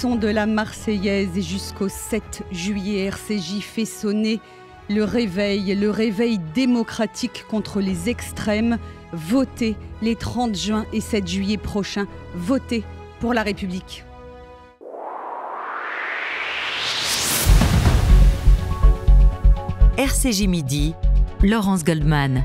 son de la Marseillaise et jusqu'au 7 juillet, RCJ fait sonner le réveil, le réveil démocratique contre les extrêmes. Votez les 30 juin et 7 juillet prochains. Votez pour la République. RCJ Midi, Laurence Goldman.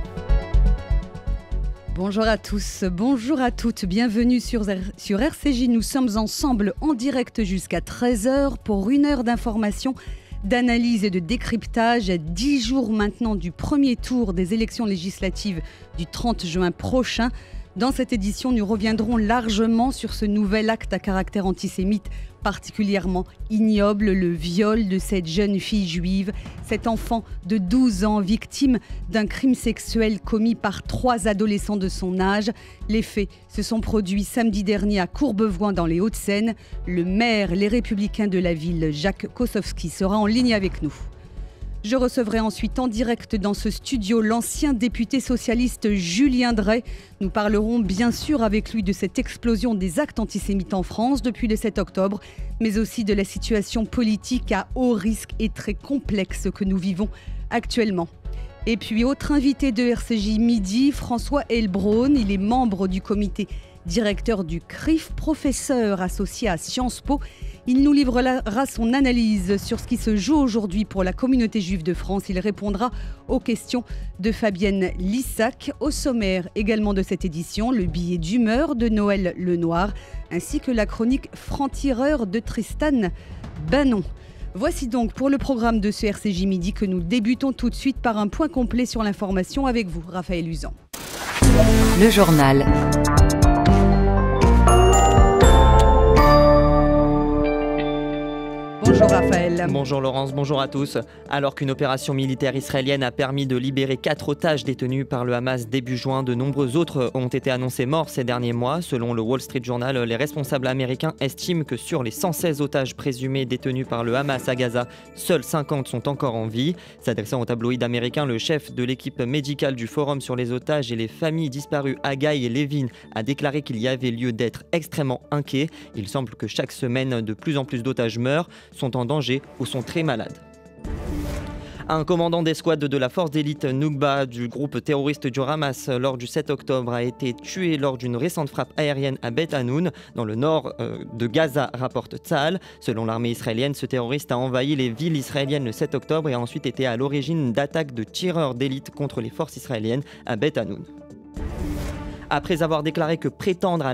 Bonjour à tous, bonjour à toutes, bienvenue sur, sur RCJ. Nous sommes ensemble en direct jusqu'à 13h pour une heure d'information, d'analyse et de décryptage à 10 jours maintenant du premier tour des élections législatives du 30 juin prochain. Dans cette édition, nous reviendrons largement sur ce nouvel acte à caractère antisémite particulièrement ignoble, le viol de cette jeune fille juive, cet enfant de 12 ans victime d'un crime sexuel commis par trois adolescents de son âge. Les faits se sont produits samedi dernier à Courbevoie dans les Hauts-de-Seine. Le maire, les républicains de la ville, Jacques Kosowski, sera en ligne avec nous. Je recevrai ensuite en direct dans ce studio l'ancien député socialiste Julien Drey. Nous parlerons bien sûr avec lui de cette explosion des actes antisémites en France depuis le 7 octobre, mais aussi de la situation politique à haut risque et très complexe que nous vivons actuellement. Et puis, autre invité de RCJ Midi, François Elbron. Il est membre du comité directeur du CRIF, professeur associé à Sciences Po il nous livrera son analyse sur ce qui se joue aujourd'hui pour la communauté juive de France. Il répondra aux questions de Fabienne Lissac. Au sommaire également de cette édition, le billet d'humeur de Noël Lenoir, ainsi que la chronique Franc-tireur de Tristan Banon. Voici donc pour le programme de ce RCJ Midi que nous débutons tout de suite par un point complet sur l'information avec vous, Raphaël Usan. Le journal. Bonjour Raphaël. Bonjour Laurence, bonjour à tous. Alors qu'une opération militaire israélienne a permis de libérer quatre otages détenus par le Hamas début juin, de nombreux autres ont été annoncés morts ces derniers mois. Selon le Wall Street Journal, les responsables américains estiment que sur les 116 otages présumés détenus par le Hamas à Gaza, seuls 50 sont encore en vie. S'adressant au tabloïd américain, le chef de l'équipe médicale du Forum sur les otages et les familles disparues, Agaï et Levin, a déclaré qu'il y avait lieu d'être extrêmement inquiet. Il semble que chaque semaine, de plus en plus d'otages meurent en danger ou sont très malades. Un commandant d'escouade de la force d'élite Nougba du groupe terroriste du Hamas lors du 7 octobre a été tué lors d'une récente frappe aérienne à Bet Hanoun, dans le nord euh, de Gaza, rapporte Tzal. Selon l'armée israélienne, ce terroriste a envahi les villes israéliennes le 7 octobre et a ensuite été à l'origine d'attaques de tireurs d'élite contre les forces israéliennes à Bet Hanoun. Après avoir déclaré que prétendre à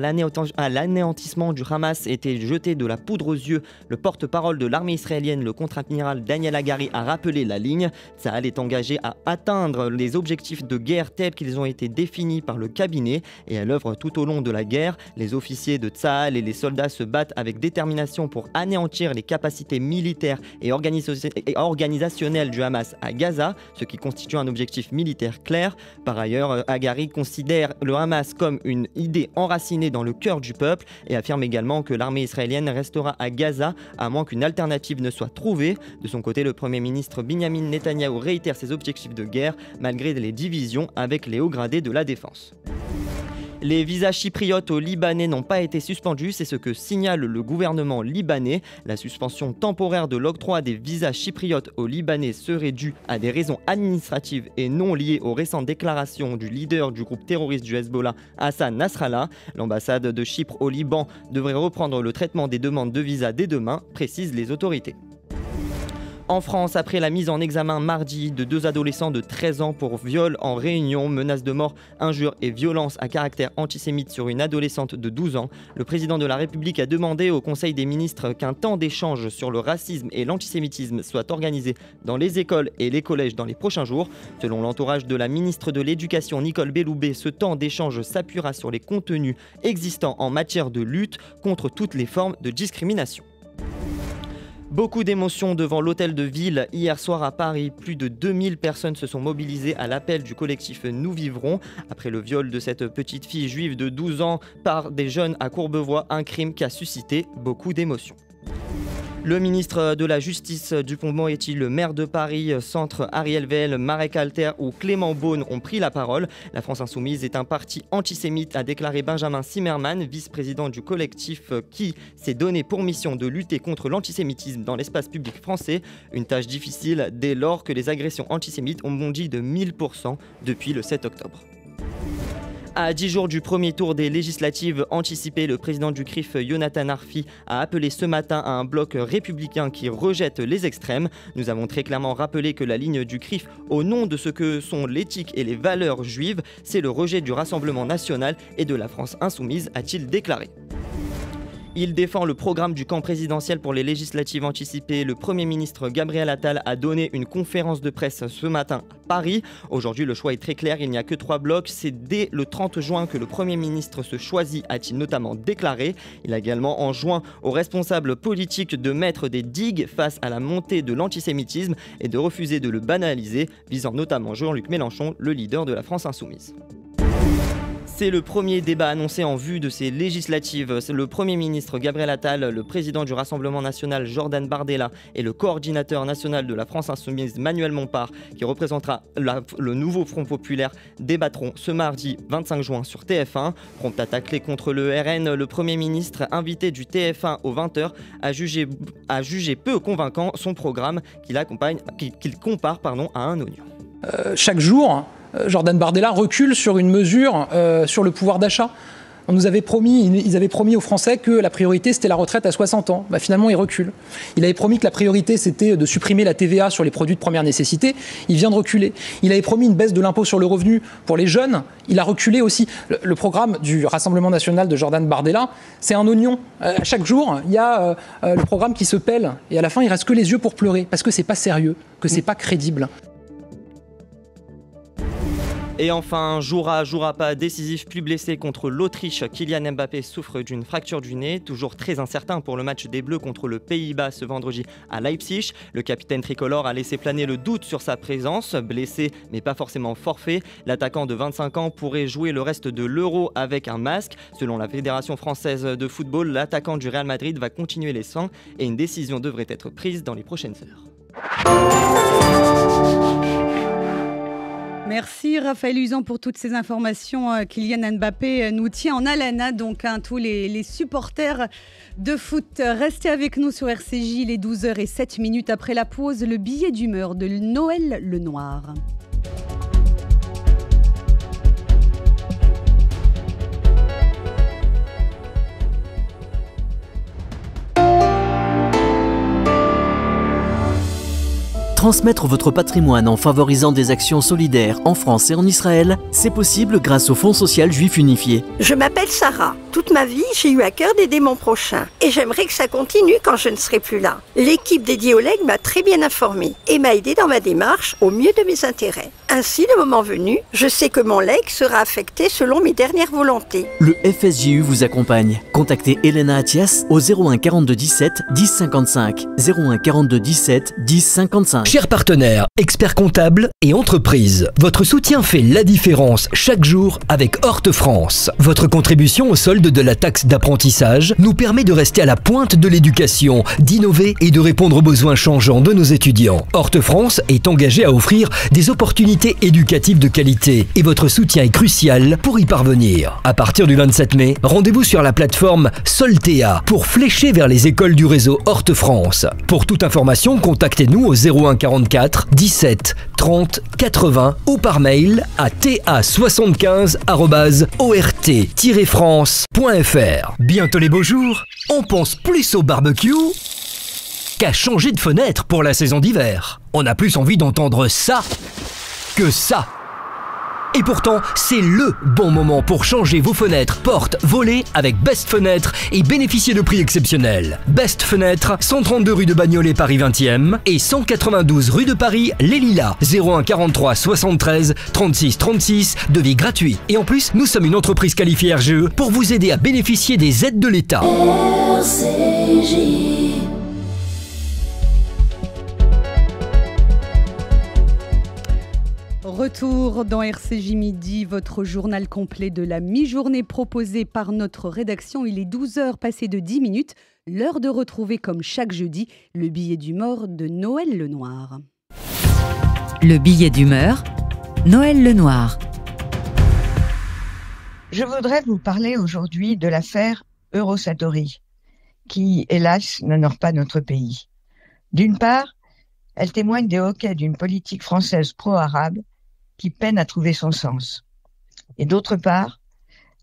l'anéantissement du Hamas était jeter de la poudre aux yeux, le porte-parole de l'armée israélienne, le contre-amiral Daniel Agari, a rappelé la ligne. Tzahal est engagé à atteindre les objectifs de guerre tels qu'ils ont été définis par le cabinet et à l'œuvre tout au long de la guerre. Les officiers de Tzahal et les soldats se battent avec détermination pour anéantir les capacités militaires et, et organisationnelles du Hamas à Gaza, ce qui constitue un objectif militaire clair. Par ailleurs, euh, Agari considère le Hamas comme une idée enracinée dans le cœur du peuple et affirme également que l'armée israélienne restera à Gaza à moins qu'une alternative ne soit trouvée. De son côté, le Premier ministre Benjamin Netanyahu réitère ses objectifs de guerre malgré les divisions avec les hauts gradés de la défense. Les visas chypriotes au Libanais n'ont pas été suspendus, c'est ce que signale le gouvernement libanais. La suspension temporaire de l'octroi des visas chypriotes aux Libanais serait due à des raisons administratives et non liées aux récentes déclarations du leader du groupe terroriste du Hezbollah, Hassan Nasrallah. L'ambassade de Chypre au Liban devrait reprendre le traitement des demandes de visa dès demain, précisent les autorités. En France, après la mise en examen mardi de deux adolescents de 13 ans pour viol en réunion, menaces de mort, injures et violences à caractère antisémite sur une adolescente de 12 ans, le président de la République a demandé au Conseil des ministres qu'un temps d'échange sur le racisme et l'antisémitisme soit organisé dans les écoles et les collèges dans les prochains jours. Selon l'entourage de la ministre de l'Éducation Nicole Belloubet, ce temps d'échange s'appuiera sur les contenus existants en matière de lutte contre toutes les formes de discrimination. Beaucoup d'émotions devant l'hôtel de ville hier soir à Paris. Plus de 2000 personnes se sont mobilisées à l'appel du collectif Nous Vivrons après le viol de cette petite fille juive de 12 ans par des jeunes à Courbevoie, un crime qui a suscité beaucoup d'émotions. Le ministre de la Justice euh, du fondement est-il le maire de Paris, euh, Centre Ariel Vell, Marek Alter ou Clément Beaune ont pris la parole. La France Insoumise est un parti antisémite, a déclaré Benjamin Zimmerman vice-président du collectif euh, qui s'est donné pour mission de lutter contre l'antisémitisme dans l'espace public français. Une tâche difficile dès lors que les agressions antisémites ont bondi de 1000% depuis le 7 octobre. À 10 jours du premier tour des législatives anticipées, le président du CRIF, Jonathan Arfi, a appelé ce matin à un bloc républicain qui rejette les extrêmes. Nous avons très clairement rappelé que la ligne du CRIF, au nom de ce que sont l'éthique et les valeurs juives, c'est le rejet du Rassemblement national et de la France insoumise, a-t-il déclaré. Il défend le programme du camp présidentiel pour les législatives anticipées. Le Premier ministre Gabriel Attal a donné une conférence de presse ce matin à Paris. Aujourd'hui, le choix est très clair, il n'y a que trois blocs. C'est dès le 30 juin que le Premier ministre se choisit, a-t-il notamment déclaré. Il a également enjoint aux responsables politiques de mettre des digues face à la montée de l'antisémitisme et de refuser de le banaliser, visant notamment Jean-Luc Mélenchon, le leader de la France insoumise. C'est le premier débat annoncé en vue de ces législatives. Le Premier ministre Gabriel Attal, le président du Rassemblement national Jordan Bardella et le coordinateur national de la France insoumise Manuel Mompard, qui représentera le nouveau Front populaire, débattront ce mardi 25 juin sur TF1. Prompt à contre le RN, le Premier ministre, invité du TF1 aux 20h, a jugé, jugé peu convaincant son programme qu'il compare pardon, à un oignon. Euh, chaque jour, euh, Jordan Bardella recule sur une mesure euh, sur le pouvoir d'achat. On nous avait promis, ils avaient promis aux Français que la priorité c'était la retraite à 60 ans. Bah, finalement, il recule. Il avait promis que la priorité c'était de supprimer la TVA sur les produits de première nécessité. Il vient de reculer. Il avait promis une baisse de l'impôt sur le revenu pour les jeunes. Il a reculé aussi. Le, programme du Rassemblement national de Jordan Bardella, c'est un oignon. Euh, chaque jour, il y a le programme qui se pèle et à la fin, il reste que les yeux pour pleurer parce que c'est pas sérieux, que c'est mm. pas crédible. Et enfin, jour jour à pas décisif, plus blessé contre l'Autriche, Kylian Mbappé souffre d'une fracture du nez, toujours très incertain pour le match des Bleus contre le Pays-Bas ce vendredi à Leipzig. Le capitaine tricolore a laissé planer le doute sur sa présence, blessé mais pas forcément forfait. L'attaquant de 25 ans pourrait jouer le reste de l'Euro avec un masque. Selon la Fédération française de football, l'attaquant du Real Madrid va continuer les soins et une décision devrait être prise dans les prochaines heures. Merci Raphaël Usan pour toutes ces informations. Kylian euh, Mbappé euh, nous tient en haleine, hein, donc hein, tous les, supporters de foot. Euh, restez avec nous sur RCJ, les 12h et 7 minutes après la pause, le billet d'humeur de Noël Lenoir. Transmettre votre patrimoine en favorisant des actions solidaires en France et en Israël, c'est possible grâce au Fonds social juif unifié. Je m'appelle Sarah. Toute ma vie, j'ai eu à cœur d'aider mon prochain. Et j'aimerais que ça continue quand je ne serai plus là. L'équipe dédiée au leg m'a très bien informée et m'a aidé dans ma démarche au mieux de mes intérêts. Ainsi, le moment venu, je sais que mon leg sera affecté selon mes dernières volontés. Le FSJU vous accompagne. Contactez Elena Atias au 01 42 17 10 55. 01 42 17 10 55. Chers partenaires, experts comptables et entreprises, votre soutien fait la différence chaque jour avec Horte France. Votre contribution au solde de la taxe d'apprentissage nous permet de rester à la pointe de l'éducation, d'innover et de répondre aux besoins changeants de nos étudiants. Horte France est engagée à offrir des opportunités éducatives de qualité et votre soutien est crucial pour y parvenir. À partir du 27 mai, rendez-vous sur la plateforme Soltea pour flécher vers les écoles du réseau Horte France. Pour toute information, contactez-nous au 01 44 17 30 80 ou par mail à ta75-ort-france.fr. Bientôt les beaux jours, on pense plus au barbecue qu'à changer de fenêtre pour la saison d'hiver. On a plus envie d'entendre ça que ça. Et pourtant, c'est LE bon moment pour changer vos fenêtres, portes, volets avec Best Fenêtre et bénéficier de prix exceptionnels. Best Fenêtre, 132 rue de Bagnolet, Paris 20e et 192 rue de Paris, Les Lilas, 01 43 73 36 36, devis gratuit. Et en plus, nous sommes une entreprise qualifiée RGE pour vous aider à bénéficier des aides de l'État. retour dans RCJ Midi, votre journal complet de la mi-journée proposé par notre rédaction. Il est 12h passé de 10 minutes, l'heure de retrouver comme chaque jeudi le billet d'humeur de Noël Lenoir. Le billet d'humeur, Noël Lenoir. Je voudrais vous parler aujourd'hui de l'affaire Eurosatori, qui, hélas, n'honore pas notre pays. D'une part, elle témoigne des hoquets d'une politique française pro-arabe qui peine à trouver son sens. Et d'autre part,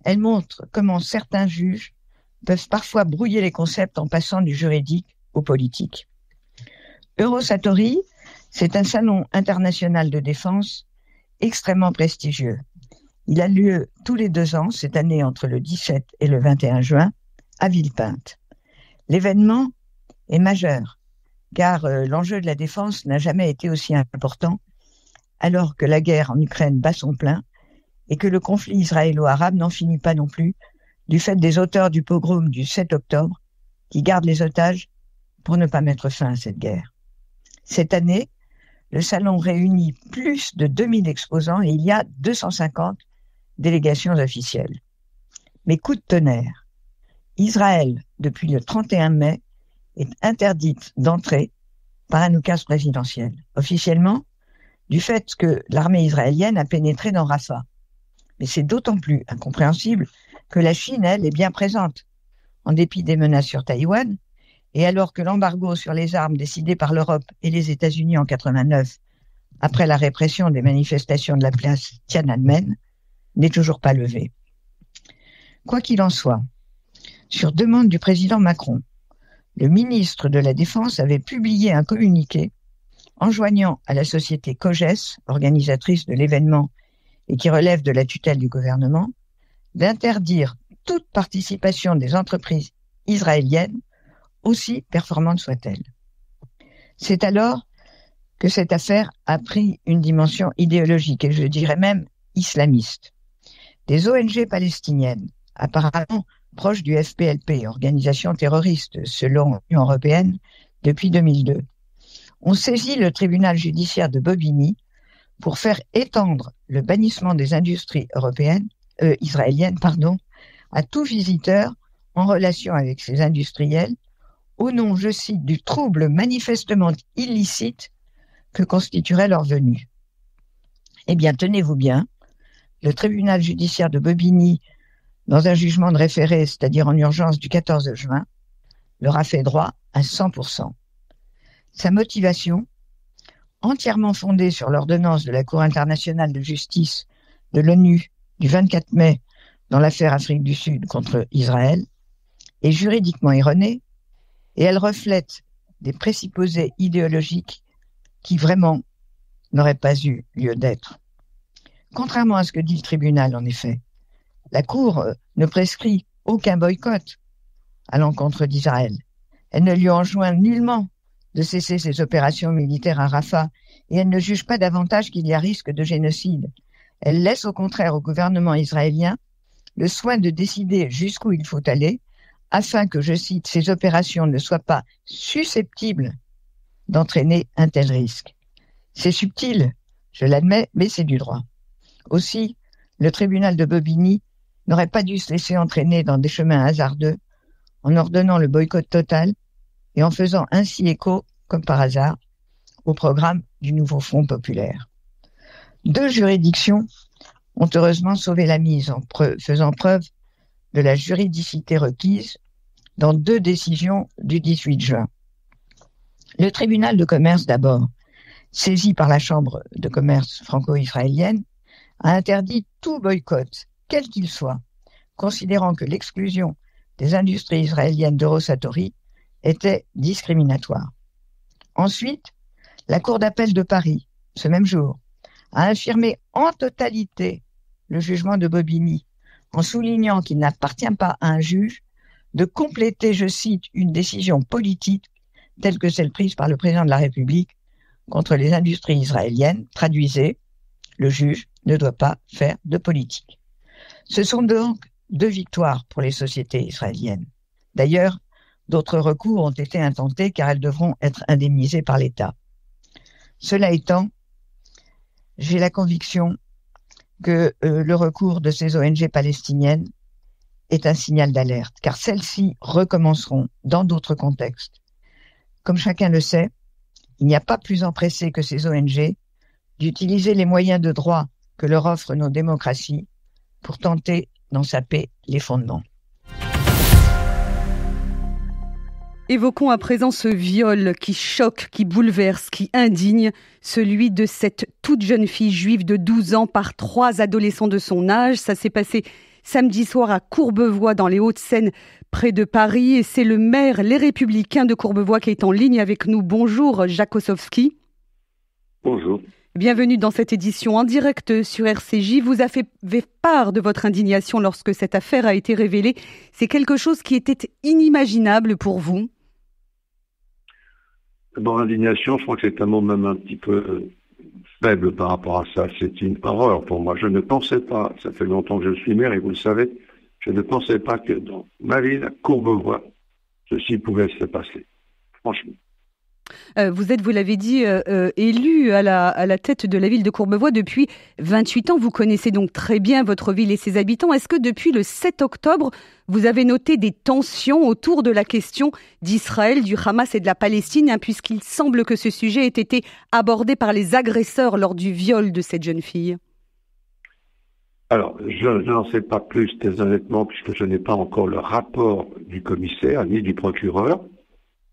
elle montre comment certains juges peuvent parfois brouiller les concepts en passant du juridique au politique. Eurosatori, c'est un salon international de défense extrêmement prestigieux. Il a lieu tous les deux ans, cette année entre le 17 et le 21 juin, à Villepinte. L'événement est majeur, car euh, l'enjeu de la défense n'a jamais été aussi important alors que la guerre en Ukraine bat son plein et que le conflit israélo-arabe n'en finit pas non plus du fait des auteurs du pogrom du 7 octobre qui gardent les otages pour ne pas mettre fin à cette guerre. Cette année, le salon réunit plus de 2000 exposants et il y a 250 délégations officielles. Mais coup de tonnerre, Israël, depuis le 31 mai, est interdite d'entrée par un oukas présidentiel. Officiellement, du fait que l'armée israélienne a pénétré dans Rafah. Mais c'est d'autant plus incompréhensible que la Chine, elle, est bien présente, en dépit des menaces sur Taïwan, et alors que l'embargo sur les armes décidé par l'Europe et les États-Unis en 89, après la répression des manifestations de la place Tiananmen, n'est toujours pas levé. Quoi qu'il en soit, sur demande du président Macron, le ministre de la Défense avait publié un communiqué enjoignant à la société COGES, organisatrice de l'événement et qui relève de la tutelle du gouvernement, d'interdire toute participation des entreprises israéliennes, aussi performantes soient-elles. C'est alors que cette affaire a pris une dimension idéologique et je dirais même islamiste. Des ONG palestiniennes, apparemment proches du FPLP, organisation terroriste selon l'Union européenne, depuis 2002, on saisit le tribunal judiciaire de Bobigny pour faire étendre le bannissement des industries européennes, euh, israéliennes pardon, à tout visiteur en relation avec ces industriels au nom, je cite, du trouble manifestement illicite que constituerait leur venue. Eh bien, tenez-vous bien, le tribunal judiciaire de Bobigny, dans un jugement de référé, c'est-à-dire en urgence du 14 juin, leur a fait droit à 100%. Sa motivation, entièrement fondée sur l'ordonnance de la Cour internationale de justice de l'ONU du 24 mai dans l'affaire Afrique du Sud contre Israël, est juridiquement erronée et elle reflète des présupposés idéologiques qui vraiment n'auraient pas eu lieu d'être. Contrairement à ce que dit le tribunal, en effet, la Cour euh, ne prescrit aucun boycott à l'encontre d'Israël. Elle ne lui enjoint nullement de cesser ses opérations militaires à Rafah et elle ne juge pas davantage qu'il y a risque de génocide. Elle laisse au contraire au gouvernement israélien le soin de décider jusqu'où il faut aller afin que, je cite, ces opérations ne soient pas susceptibles d'entraîner un tel risque. C'est subtil, je l'admets, mais c'est du droit. Aussi, le tribunal de Bobigny n'aurait pas dû se laisser entraîner dans des chemins hasardeux en ordonnant le boycott total et en faisant ainsi écho, comme par hasard, au programme du nouveau Front populaire. Deux juridictions ont heureusement sauvé la mise en faisant preuve de la juridicité requise dans deux décisions du 18 juin. Le tribunal de commerce d'abord, saisi par la Chambre de commerce franco-israélienne, a interdit tout boycott, quel qu'il soit, considérant que l'exclusion des industries israéliennes d'Eurosatori était discriminatoire. Ensuite, la Cour d'appel de Paris, ce même jour, a affirmé en totalité le jugement de Bobigny en soulignant qu'il n'appartient pas à un juge de compléter, je cite, une décision politique telle que celle prise par le président de la République contre les industries israéliennes. traduisait le juge ne doit pas faire de politique. Ce sont donc deux victoires pour les sociétés israéliennes. D'ailleurs, D'autres recours ont été intentés car elles devront être indemnisées par l'État. Cela étant, j'ai la conviction que euh, le recours de ces ONG palestiniennes est un signal d'alerte, car celles-ci recommenceront dans d'autres contextes. Comme chacun le sait, il n'y a pas plus empressé que ces ONG d'utiliser les moyens de droit que leur offrent nos démocraties pour tenter d'en saper les fondements. Évoquons à présent ce viol qui choque, qui bouleverse, qui indigne, celui de cette toute jeune fille juive de 12 ans par trois adolescents de son âge. Ça s'est passé samedi soir à Courbevoie dans les Hauts-de-Seine près de Paris et c'est le maire Les Républicains de Courbevoie qui est en ligne avec nous. Bonjour Jacques Kosowski. Bonjour. Bienvenue dans cette édition en direct sur RCJ. Vous avez fait part de votre indignation lorsque cette affaire a été révélée. C'est quelque chose qui était inimaginable pour vous. Bon, indignation, je crois que c'est un mot même un petit peu euh, faible par rapport à ça. C'est une parole pour moi. Je ne pensais pas, ça fait longtemps que je suis maire et vous le savez, je ne pensais pas que dans ma ville, à Courbevoie, ceci pouvait se passer. Franchement. Euh, vous êtes, vous l'avez dit, euh, euh, élu à la, tête de la ville de Courbevoie depuis 28 ans. Vous connaissez donc très bien votre ville et ses habitants. Est-ce que depuis le 7 octobre, vous avez noté des tensions autour de la question d'Israël, du Hamas et de la Palestine, hein, puisqu'il semble que ce sujet ait été abordé par les agresseurs lors du viol de cette jeune fille alors, je, je n'en sais pas plus, très honnêtement, puisque je n'ai pas encore le rapport du commissaire ni du procureur.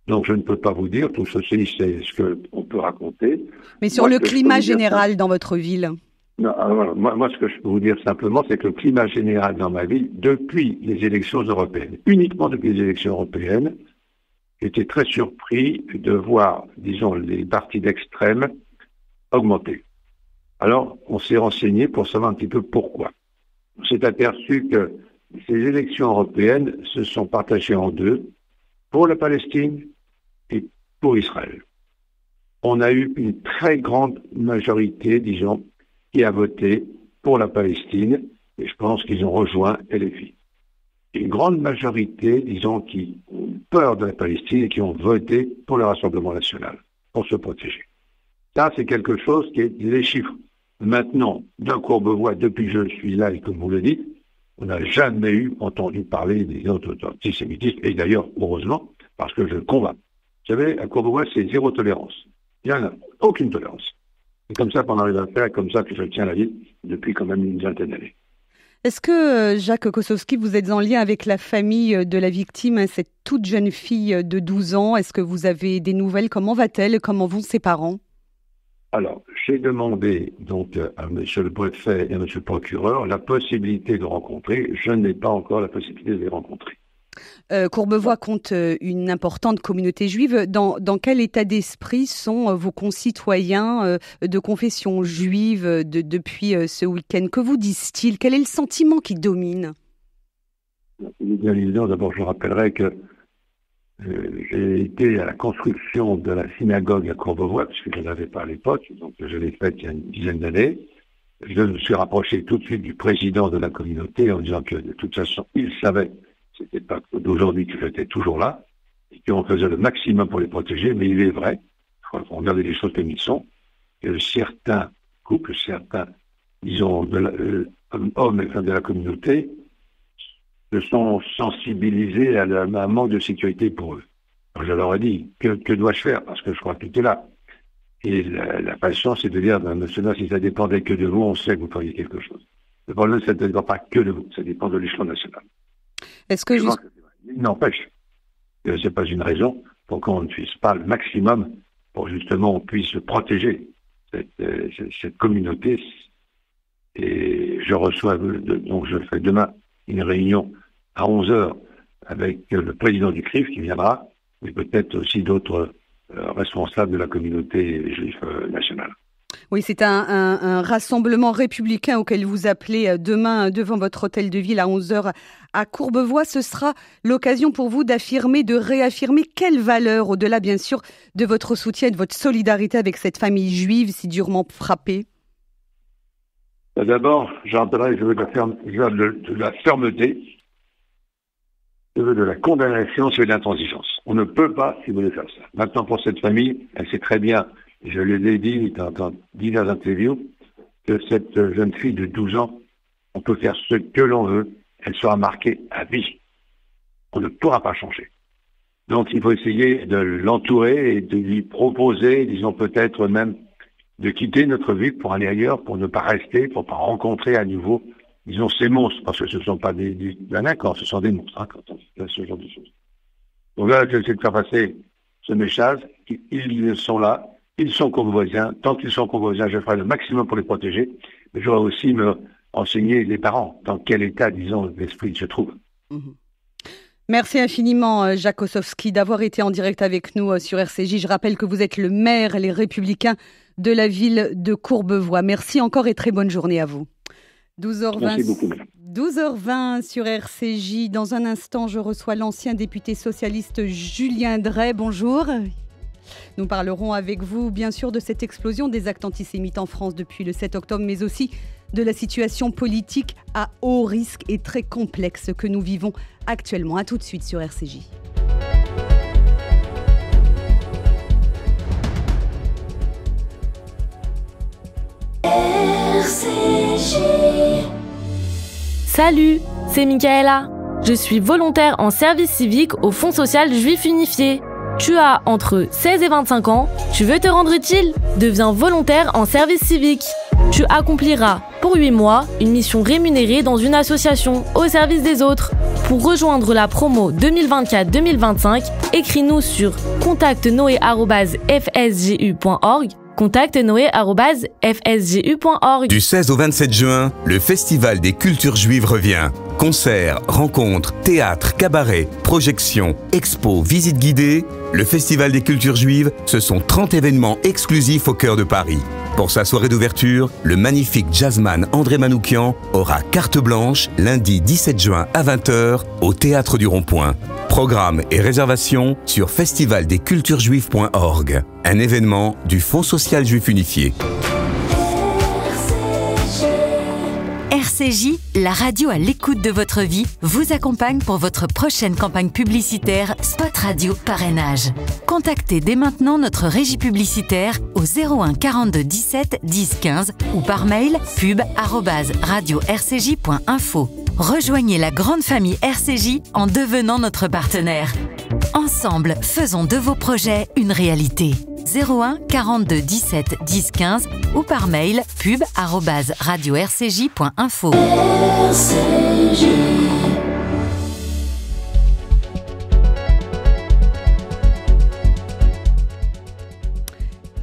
Donc je ne peux pas vous dire, tout ceci c'est ce qu'on peut raconter. Mais sur le climat général dans votre ville moi, moi, ce que je peux vous dire simplement, c'est que le climat général dans ma ville, depuis les élections européennes, uniquement depuis les élections européennes, j'étais très surpris de voir, disons, les partis d'extrême augmenter. Alors, on s'est renseigné pour savoir un petit peu pourquoi. On s'est aperçu que ces élections européennes se sont partagées en deux, pour la Palestine et pour Israël. On a eu une très grande majorité, disons, qui a voté pour la Palestine, et je pense qu'ils ont rejoint LFI. Une grande majorité, disons, qui ont peur de la Palestine et qui ont voté pour le Rassemblement national, pour se protéger. Ça, c'est quelque chose qui est les chiffres. Maintenant, d'un courbevoie, depuis que je suis là et comme vous le dites, on n'a jamais eu entendu parler des autres antisémitismes, et d'ailleurs, heureusement, parce que je le combat. Vous savez, à Courbevoie, c'est zéro tolérance. Il n'y en a aucune tolérance. C'est comme ça qu'on arrive à faire comme ça que je tiens la vie depuis quand même une vingtaine d'années. Est-ce que, euh, Jacques Kosowski, vous êtes en lien avec la famille euh, de la victime, hein, cette toute jeune fille euh, de 12 ans Est-ce que vous avez des nouvelles Comment va-t-elle Comment vont ses parents Alors, j'ai demandé donc à M. le préfet et à M. le procureur la possibilité de rencontrer. Je n'ai pas encore la possibilité de les rencontrer. Euh, Courbevoie compte euh, une importante communauté juive. Dans, quel état d'esprit sont euh, vos concitoyens de confession juive depuis ce week-end Que vous disent-ils Quel est le sentiment qui domine D'abord, je rappellerai que j'ai été à la construction de la synagogue à Courbevoie, puisque je n'avais pas à l'époque, donc je l'ai faite il y a une dizaine d'années. Je me suis rapproché tout de suite du président de la communauté en disant que de toute façon, il savait c'était pas d'aujourd'hui que étaient toujours là, et qu'on faisait le maximum pour les protéger, mais il est vrai, on regarde les choses comme ils sont, que certains couples, certains, disons, euh, hommes et femmes de la communauté, se sont sensibilisés à, un manque de sécurité pour eux. Alors je leur ai dit, que, dois-je faire Parce que je crois que tu est là. Et la, patience, c'est de dire, ben, monsieur, si ça dépendait que de vous, on sait que vous feriez quelque chose. Le problème, ça ne dépend pas que de vous, ça dépend de l'échelon national. Est-ce que, je n'empêche pas une raison pour qu'on ne puisse pas le maximum pour justement on puisse protéger euh, cette, communauté. Et je reçois donc je fais demain une réunion à 11 h avec le président du CRIF qui viendra, et peut-être aussi d'autres euh, responsables de la communauté juive euh, nationale. Oui, c'est un, rassemblement républicain auquel vous appelez euh, demain euh, devant votre hôtel de ville à 11h à Courbevoie. Ce sera l'occasion pour vous d'affirmer, de réaffirmer quelle valeur, au-delà bien sûr de votre soutien et de votre solidarité avec cette famille juive si durement frappée bah, D'abord, je veux de la, ferme, de la fermeté, je veux de la condamnation, veux de l'intransigeance. On ne peut pas, si vous voulez, faire ça. Maintenant, pour cette famille, elle sait très bien je l'ai ai dit dans, dans interviews que cette jeune fille de 12 ans, on peut faire ce que l'on veut, elle sera marquée à vie. On ne pourra pas changer. Donc il faut essayer de l'entourer et de lui proposer, disons peut-être même, de quitter notre ville pour aller ailleurs, pour ne pas rester, pour ne pas rencontrer à nouveau, disons, ces monstres, parce que ce ne sont pas des, des ce sont des monstres, hein, quand on fait ce genre de choses. Donc là, je de faire passer ce message, ils sont là, ils sont voisins. Tant qu'ils sont voisins, je ferai le maximum pour les protéger. Mais je vais aussi me enseigner les parents dans quel état, disons, l'esprit se trouve. Mhm. Merci infiniment, euh, Jacques Ossowski, d'avoir été en direct avec nous euh, sur RCJ. Je rappelle que vous êtes le maire, les républicains de la ville de Courbevoie. Merci encore et très bonne journée à vous. 12h20, Merci 12h20 sur RCJ. Dans un instant, je reçois l'ancien député socialiste Julien Drey. Bonjour. Nous parlerons avec vous, bien sûr, de cette explosion des actes antisémites en France depuis le 7 octobre, mais aussi de la situation politique à haut risque et très complexe que nous vivons actuellement. A tout de suite sur RCJ. RCJ. Salut, c'est Michaela. Je suis volontaire en service civique au Fonds social juif unifié. Tu as entre 16 et 25 ans, tu veux te rendre utile Deviens volontaire en service civique. Tu accompliras pour 8 mois une mission rémunérée dans une association au service des autres. Pour rejoindre la promo 2024-2025, écris-nous sur contactnoé.fsgu.org contactnoé.fsgu.org Du 16 au 27 juin, le Festival des cultures juives revient. Concerts, rencontres, théâtres, cabarets, projections, expos, visites guidées, le Festival des cultures juives, ce sont 30 événements exclusifs au cœur de Paris. Pour sa soirée d'ouverture, le magnifique jazzman André Manoukian aura carte blanche lundi 17 juin à 20h au Théâtre du Rond-Point. Programme et réservation sur festivaldesculturesjuives.org, un événement du Fonds social juif unifié. RCJ, la radio à l'écoute de votre vie, vous accompagne pour votre prochaine campagne publicitaire Spot Radio Parrainage. Contactez dès maintenant notre régie publicitaire au 01 42 17 10 15 ou par mail pub@radio-rcj.info. Rejoignez la grande famille RCJ en devenant notre partenaire. Ensemble, faisons de vos projets une réalité. 01 42 17 10 15 ou par mail pub@radio-rcj.info.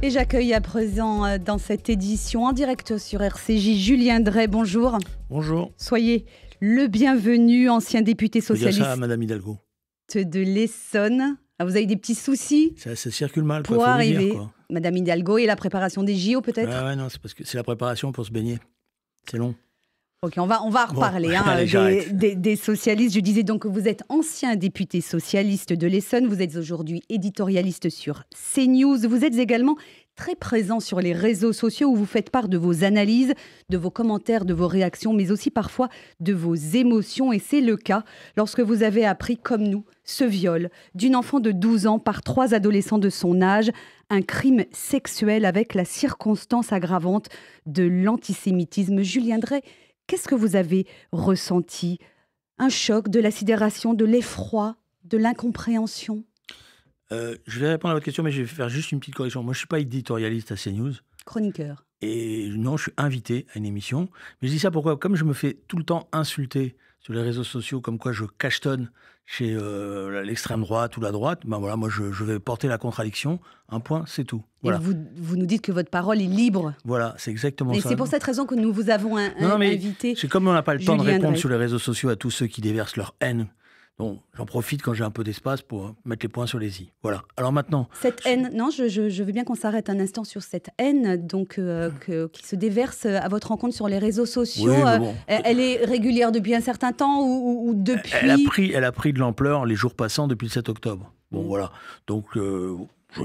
Et j'accueille à présent euh, dans cette édition en direct sur RCJ Julien Drey. Bonjour. Bonjour. Soyez le bienvenu, ancien député socialiste. Bonjour, Madame Hidalgo. De l'Essonne. Ah, vous avez des petits soucis ça, circule mal pour arriver. Dire, Madame Hidalgo et la préparation des JO peut-être ah non, c'est parce que c'est la préparation pour se baigner. C'est long. Ok, on va, on va reparler hein, des, socialistes. Je disais donc que vous êtes ancien député socialiste de l'Essonne, vous êtes aujourd'hui éditorialiste sur CNews, vous êtes également très présent sur les réseaux sociaux où vous faites part de vos analyses, de vos commentaires, de vos réactions, mais aussi parfois de vos émotions. Et c'est le cas lorsque vous avez appris, comme nous, ce viol d'une enfant de 12 ans par trois adolescents de son âge, un crime sexuel avec la circonstance aggravante de l'antisémitisme. Julien Drey, qu'est-ce que vous avez ressenti Un choc, de la sidération, de l'effroi, de l'incompréhension euh, je vais répondre à votre question, mais je vais faire juste une petite correction. Moi, je ne suis pas éditorialiste à CNews. Chroniqueur. Et non, je suis invité à une émission. Mais je dis ça pourquoi Comme je me fais tout le temps insulter sur les réseaux sociaux, comme quoi je cachetonne chez euh, l'extrême droite ou la droite, ben voilà, moi, je, vais porter la contradiction. Un point, c'est tout. Et Vous, vous, nous dites que votre parole est libre. Voilà, c'est exactement ça. Et c'est pour cette raison que nous vous avons un, mais comme on n'a pas le temps de répondre sur les réseaux sociaux à tous ceux qui déversent leur haine Bon, j'en profite quand j'ai un peu d'espace pour hein, mettre les points sur les i. Voilà. Alors maintenant. Cette haine, non, je, veux bien qu'on s'arrête un instant sur cette haine donc, euh, qui se déverse à votre rencontre sur les réseaux sociaux. Euh, elle est régulière depuis un certain temps ou, depuis. Elle a pris, elle a pris de l'ampleur les jours passants depuis le 7 octobre. Bon, mm. voilà. Donc euh,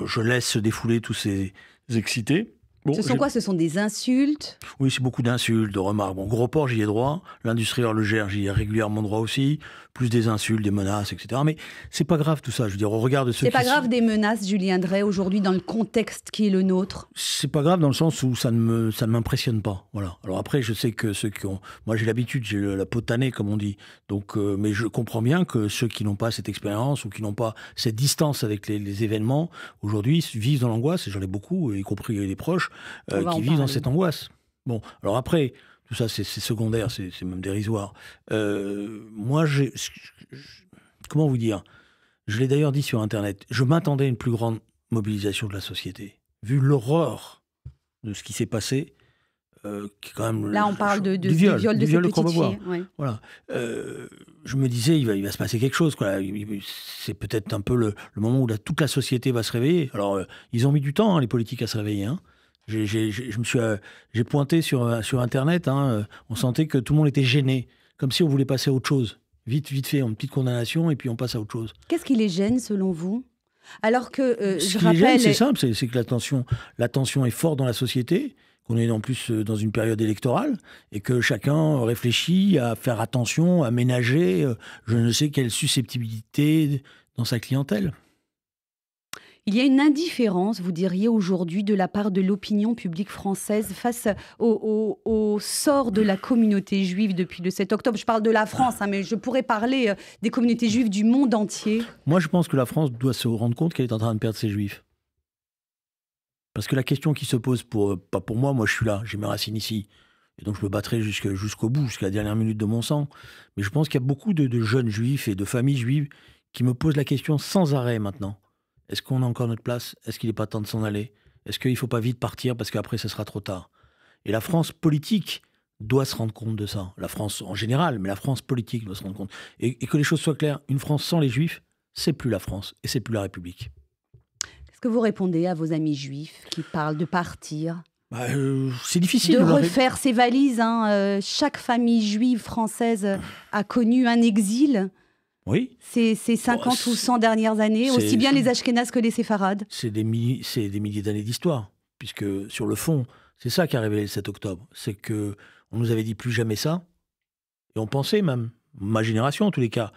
je, laisse se défouler tous ces excités ce sont quoi Ce sont des insultes Oui, c'est beaucoup d'insultes, de remarques. Bon, gros port, j'y ai droit. L'industriel le gère, j'y ai régulièrement droit aussi. Plus des insultes, des menaces, etc. Mais c'est pas grave tout ça. Je veux dire, on regarde ce. C'est pas grave des menaces, Julien Drey, aujourd'hui dans le contexte qui est le nôtre. C'est pas grave dans le sens où ça ne me, ça ne m'impressionne pas. Voilà. Alors après, je sais que ceux qui ont, moi j'ai l'habitude, j'ai la peau tannée comme on dit. Donc, euh, mais je comprends bien que ceux qui n'ont pas cette expérience ou qui n'ont pas cette distance avec les, événements aujourd'hui vivent dans l'angoisse. Et j'en ai beaucoup, y compris les proches euh, qui vivent dans cette angoisse. Bon, alors après, tout ça c'est secondaire, c'est même dérisoire. Euh, moi, j'ai, comment vous dire Je l'ai d'ailleurs dit sur Internet, je m'attendais à une plus grande mobilisation de la société. Vu l'horreur de ce qui s'est passé, euh, qui est quand même Là, on parle de, du viol, de, du viol de Voilà. je me disais, il va, il va se passer quelque chose. C'est peut-être un peu le, moment où la, toute la société va se réveiller. Alors, ils ont mis du temps, hein, les politiques, à se réveiller. Hein je me suis, euh, j'ai pointé sur, euh, sur Internet. Hein, euh, on sentait que tout le monde était gêné, comme si on voulait passer à autre chose. Vite, vite fait, une petite condamnation et puis on passe à autre chose. Qu'est-ce qui les gêne selon vous Alors que Ce je les rappelle, c'est simple, c'est que la tension, la tension est forte dans la société. qu'on est en plus dans une période électorale et que chacun réfléchit à faire attention, à ménager je ne sais quelle susceptibilité dans sa clientèle. Il y a une indifférence, vous diriez, aujourd'hui de la part de l'opinion publique française face au, sort de la communauté juive depuis le 7 octobre. Je parle de la France, hein, mais je pourrais parler euh, des communautés juives du monde entier. Moi, je pense que la France doit se rendre compte qu'elle est en train de perdre ses juifs. Parce que la question qui se pose, pour, euh, pas pour moi, moi je suis là, j'ai mes racines ici. Et donc je me battrai jusqu'au bout, jusqu'à la dernière minute de mon sang. Mais je pense qu'il y a beaucoup de, jeunes juifs et de familles juives qui me posent la question sans arrêt maintenant. Est-ce qu'on a encore notre place Est-ce qu'il n'est pas temps de s'en aller Est-ce qu'il ne faut pas vite partir parce qu'après, ce sera trop tard Et la France politique doit se rendre compte de ça. La France en général, mais la France politique doit se rendre compte. Et, que les choses soient claires, une France sans les juifs, c'est plus la France et c'est plus la République. Qu'est-ce que vous répondez à vos amis juifs qui parlent de partir bah, euh, c'est difficile de, refaire ses valises. Hein, euh, chaque famille juive française a connu un exil. Ces, 50 bah, ou 100 dernières années, aussi bien les Ashkénazes que les Séfarades C'est des, milliers d'années d'histoire, puisque sur le fond, c'est ça qui a révélé le 7 octobre. C'est que on nous avait dit plus jamais ça, et on pensait même, ma génération en tous les cas.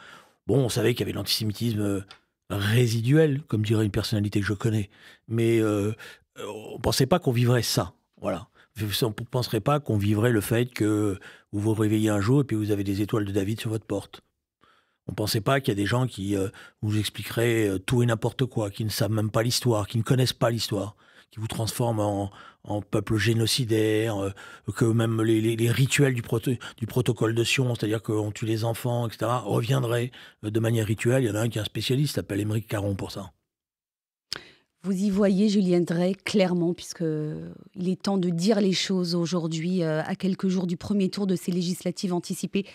Bon, on savait qu'il y avait l'antisémitisme euh, résiduel, comme dirait une personnalité que je connais, mais euh, euh, on ne pensait pas qu'on vivrait ça. Voilà. On ne penserait pas qu'on vivrait le fait que vous vous réveillez un jour et puis vous avez des étoiles de David sur votre porte. On ne pensait pas qu'il y a des gens qui euh, vous expliqueraient euh, tout et n'importe quoi, qui ne savent même pas l'histoire, qui ne connaissent pas l'histoire, qui vous transforment en, en peuple génocidaire, euh, que même les, rituels du, du, protocole de Sion, c'est-à-dire qu'on tue les enfants, etc., reviendraient de manière rituelle. Il y en a un qui est un spécialiste, s'appelle Émeric Caron pour ça. Vous y voyez, Julien Drey, clairement, puisque il est temps de dire les choses aujourd'hui, à quelques jours du premier tour de ces législatives anticipées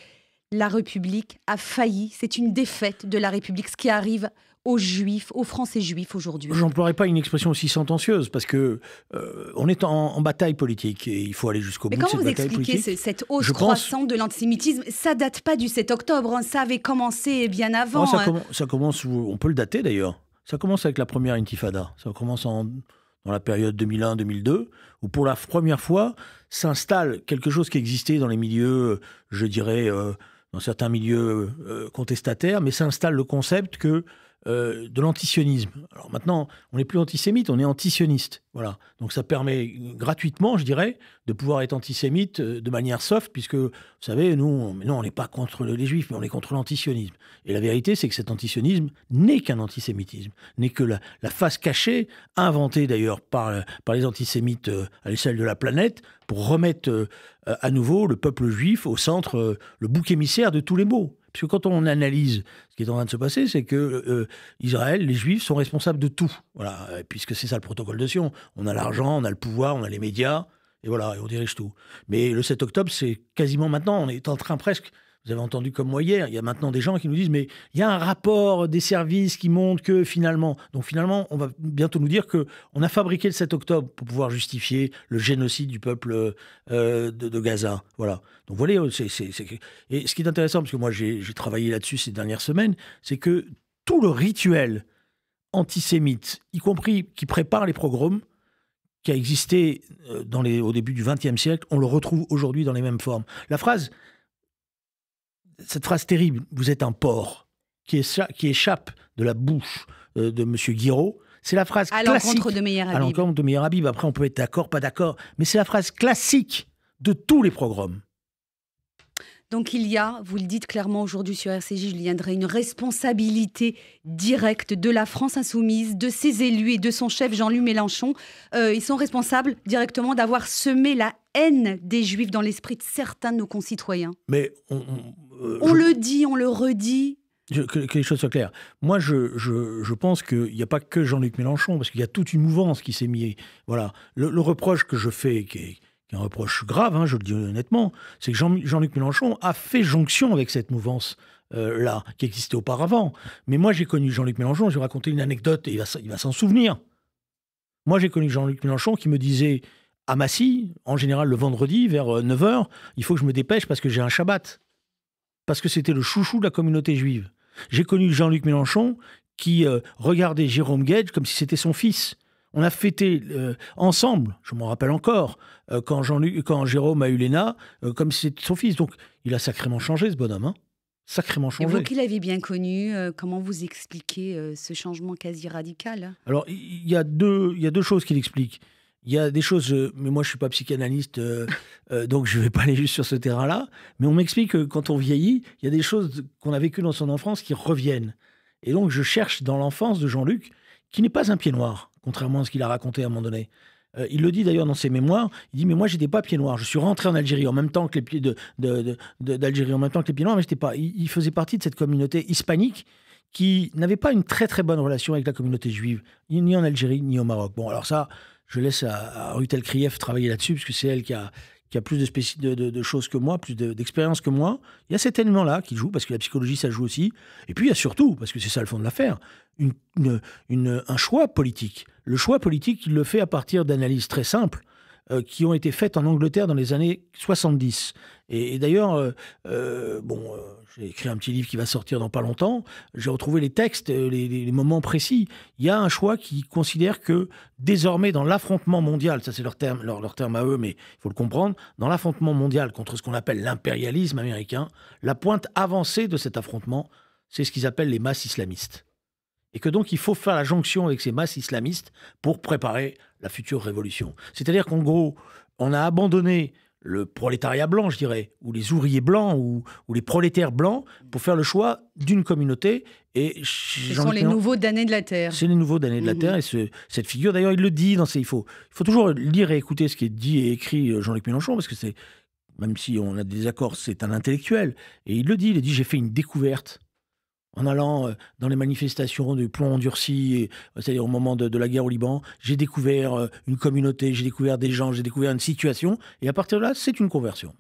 la République a failli. C'est une défaite de la République, ce qui arrive aux Juifs, aux Français juifs aujourd'hui. J'emploierai pas une expression aussi sentencieuse parce que euh, on est en, bataille politique et il faut aller jusqu'au bout. Mais comment cette vous expliquez cette hausse croissante de l'antisémitisme Ça date pas du 7 octobre, hein. ça avait commencé bien oh, avant. Hein. ça, commence, on peut le dater d'ailleurs. Ça commence avec la première intifada. Ça commence dans la période 2001-2002 où pour la première fois s'installe quelque chose qui existait dans les milieux, je dirais. Euh, dans certains milieux euh, contestataires, mais s'installe le concept que euh, de l'antisionisme. Alors maintenant, on n'est plus antisémite, on est antisioniste. Voilà. Donc ça permet gratuitement, je dirais, de pouvoir être antisémite euh, de manière soft, puisque, vous savez, nous, on, on n'est pas contre les juifs, mais on est contre l'antisionisme. Et la vérité, c'est que cet antisionisme n'est qu'un antisémitisme, n'est que la, face cachée, inventée d'ailleurs par, par les antisémites euh, à l'échelle de la planète, pour remettre à nouveau le peuple juif au centre, le bouc émissaire de tous les maux. Parce que quand on analyse ce qui est en train de se passer, c'est que euh, Israël, les Juifs sont responsables de tout. Voilà, puisque c'est ça le protocole de Sion. On a l'argent, on a le pouvoir, on a les médias, et voilà, et on dirige tout. Mais le 7 octobre, c'est quasiment maintenant, on est en train presque vous avez entendu comme moi hier, il y a maintenant des gens qui nous disent, mais il y a un rapport des services qui montre que finalement, donc finalement, on va bientôt nous dire que on a fabriqué le 7 octobre pour pouvoir justifier le génocide du peuple euh, de, Gaza. Voilà. Donc voilà, euh, c'est, c'est, et ce qui est intéressant, parce que moi j'ai, travaillé là-dessus ces dernières semaines, c'est que tout le rituel antisémite, y compris qui prépare les pogroms, qui a existé euh, dans les, au début du XXe siècle, on le retrouve aujourd'hui dans les mêmes formes. La phrase cette phrase terrible, vous êtes un porc, qui, qui échappe de la bouche euh, de M. Guiraud. C'est la phrase à classique. de À l'encontre de Meyer Après, on peut être d'accord, pas d'accord. Mais c'est la phrase classique de tous les programmes. Donc il y a, vous le dites clairement aujourd'hui sur RCJ, Julien Drey, une responsabilité directe de la France insoumise, de ses élus et de son chef Jean-Luc Mélenchon. Euh, ils sont responsables directement d'avoir semé la haine des Juifs dans l'esprit de certains de nos concitoyens. Mais on, euh, on le dit, on le redit. que, les choses soient claires. Moi, je, je, pense qu'il n'y a pas que Jean-Luc Mélenchon, parce qu'il y a toute une mouvance qui s'est mise. Voilà. Le, reproche que je fais, qui est, un reproche grave, hein, je le dis honnêtement, c'est que Jean-Luc Mélenchon a fait jonction avec cette mouvance. Euh, là, qui existait auparavant. Mais moi, j'ai connu Jean-Luc Mélenchon, je vais raconter une anecdote et il va, il va s'en souvenir. Moi, j'ai connu Jean-Luc Mélenchon qui me disait à Massy, en général le vendredi vers 9h, euh, il faut que je me dépêche parce que j'ai un Shabbat parce que c'était le chouchou de la communauté juive. J'ai connu Jean-Luc Mélenchon qui euh, regardait Jérôme Gage comme si c'était son fils. On a fêté euh, ensemble, je m'en rappelle encore, euh, quand, quand Jérôme a eu l'ENA, comme si c'était son fils. Donc il a sacrément changé ce bonhomme. Hein. sacrément changé. Et vous qui l'avez bien connu, comment vous expliquez ce changement quasi radical hein Alors, il y, a deux, y a deux choses qu'il explique. Il y a des choses, mais moi je suis pas psychanalyste, euh, euh, donc je vais pas aller juste sur ce terrain-là. Mais on m'explique que quand on vieillit, il y a des choses qu'on a vécues dans son enfance qui reviennent. Et donc je cherche dans l'enfance de Jean-Luc, qui n'est pas un pied noir, contrairement à ce qu'il a raconté à un moment donné. Euh, il le dit d'ailleurs dans ses mémoires. Il dit mais moi j'étais pas pied noir. Je suis rentré en Algérie en même temps que les pieds d'Algérie en même temps que les pieds noirs, mais j'étais pas. Il, il faisait partie de cette communauté hispanique qui n'avait pas une très très bonne relation avec la communauté juive, ni en Algérie ni au Maroc. Bon alors ça je laisse à, Ruth Rutel Krief travailler là-dessus, parce que c'est elle qui a, plus de, de, choses que moi, plus d'expérience que moi, il y a cet élément-là qui joue, parce que la psychologie, ça joue aussi. Et puis, il y a surtout, parce que c'est ça le fond de l'affaire, un choix politique. Le choix politique, il le fait à partir d'analyses très simples euh, qui ont été faites en Angleterre dans les années 70. Et, d'ailleurs, euh, euh, bon, euh, j'ai écrit un petit livre qui va sortir dans pas longtemps. J'ai retrouvé les textes, les, moments précis. Il y a un choix qui considère que désormais, dans l'affrontement mondial, ça c'est leur terme, leur, leur terme à eux, mais il faut le comprendre, dans l'affrontement mondial contre ce qu'on appelle l'impérialisme américain, la pointe avancée de cet affrontement, c'est ce qu'ils appellent les masses islamistes et que donc il faut faire la jonction avec ces masses islamistes pour préparer la future révolution. C'est-à-dire qu'en gros, on a abandonné le prolétariat blanc, je dirais, ou les ouvriers blancs, ou, les prolétaires blancs, pour faire le choix d'une communauté. Et Ce sont les nouveaux damnés de la Terre. C'est les nouveaux damnés de la mmh. Terre. Et cette figure, d'ailleurs, il le dit dans ses... Il faut, il faut toujours lire et écouter ce qui est dit et écrit euh, Jean-Luc Mélenchon, parce que c'est... Même si on a des accords, c'est un intellectuel. Et il le dit, il dit, j'ai fait une découverte en allant euh, dans les manifestations du plomb endurci, euh, c'est-à-dire au moment de, de, la guerre au Liban, j'ai découvert euh, une communauté, j'ai découvert des gens, j'ai découvert une situation, et à partir de là, c'est une conversion.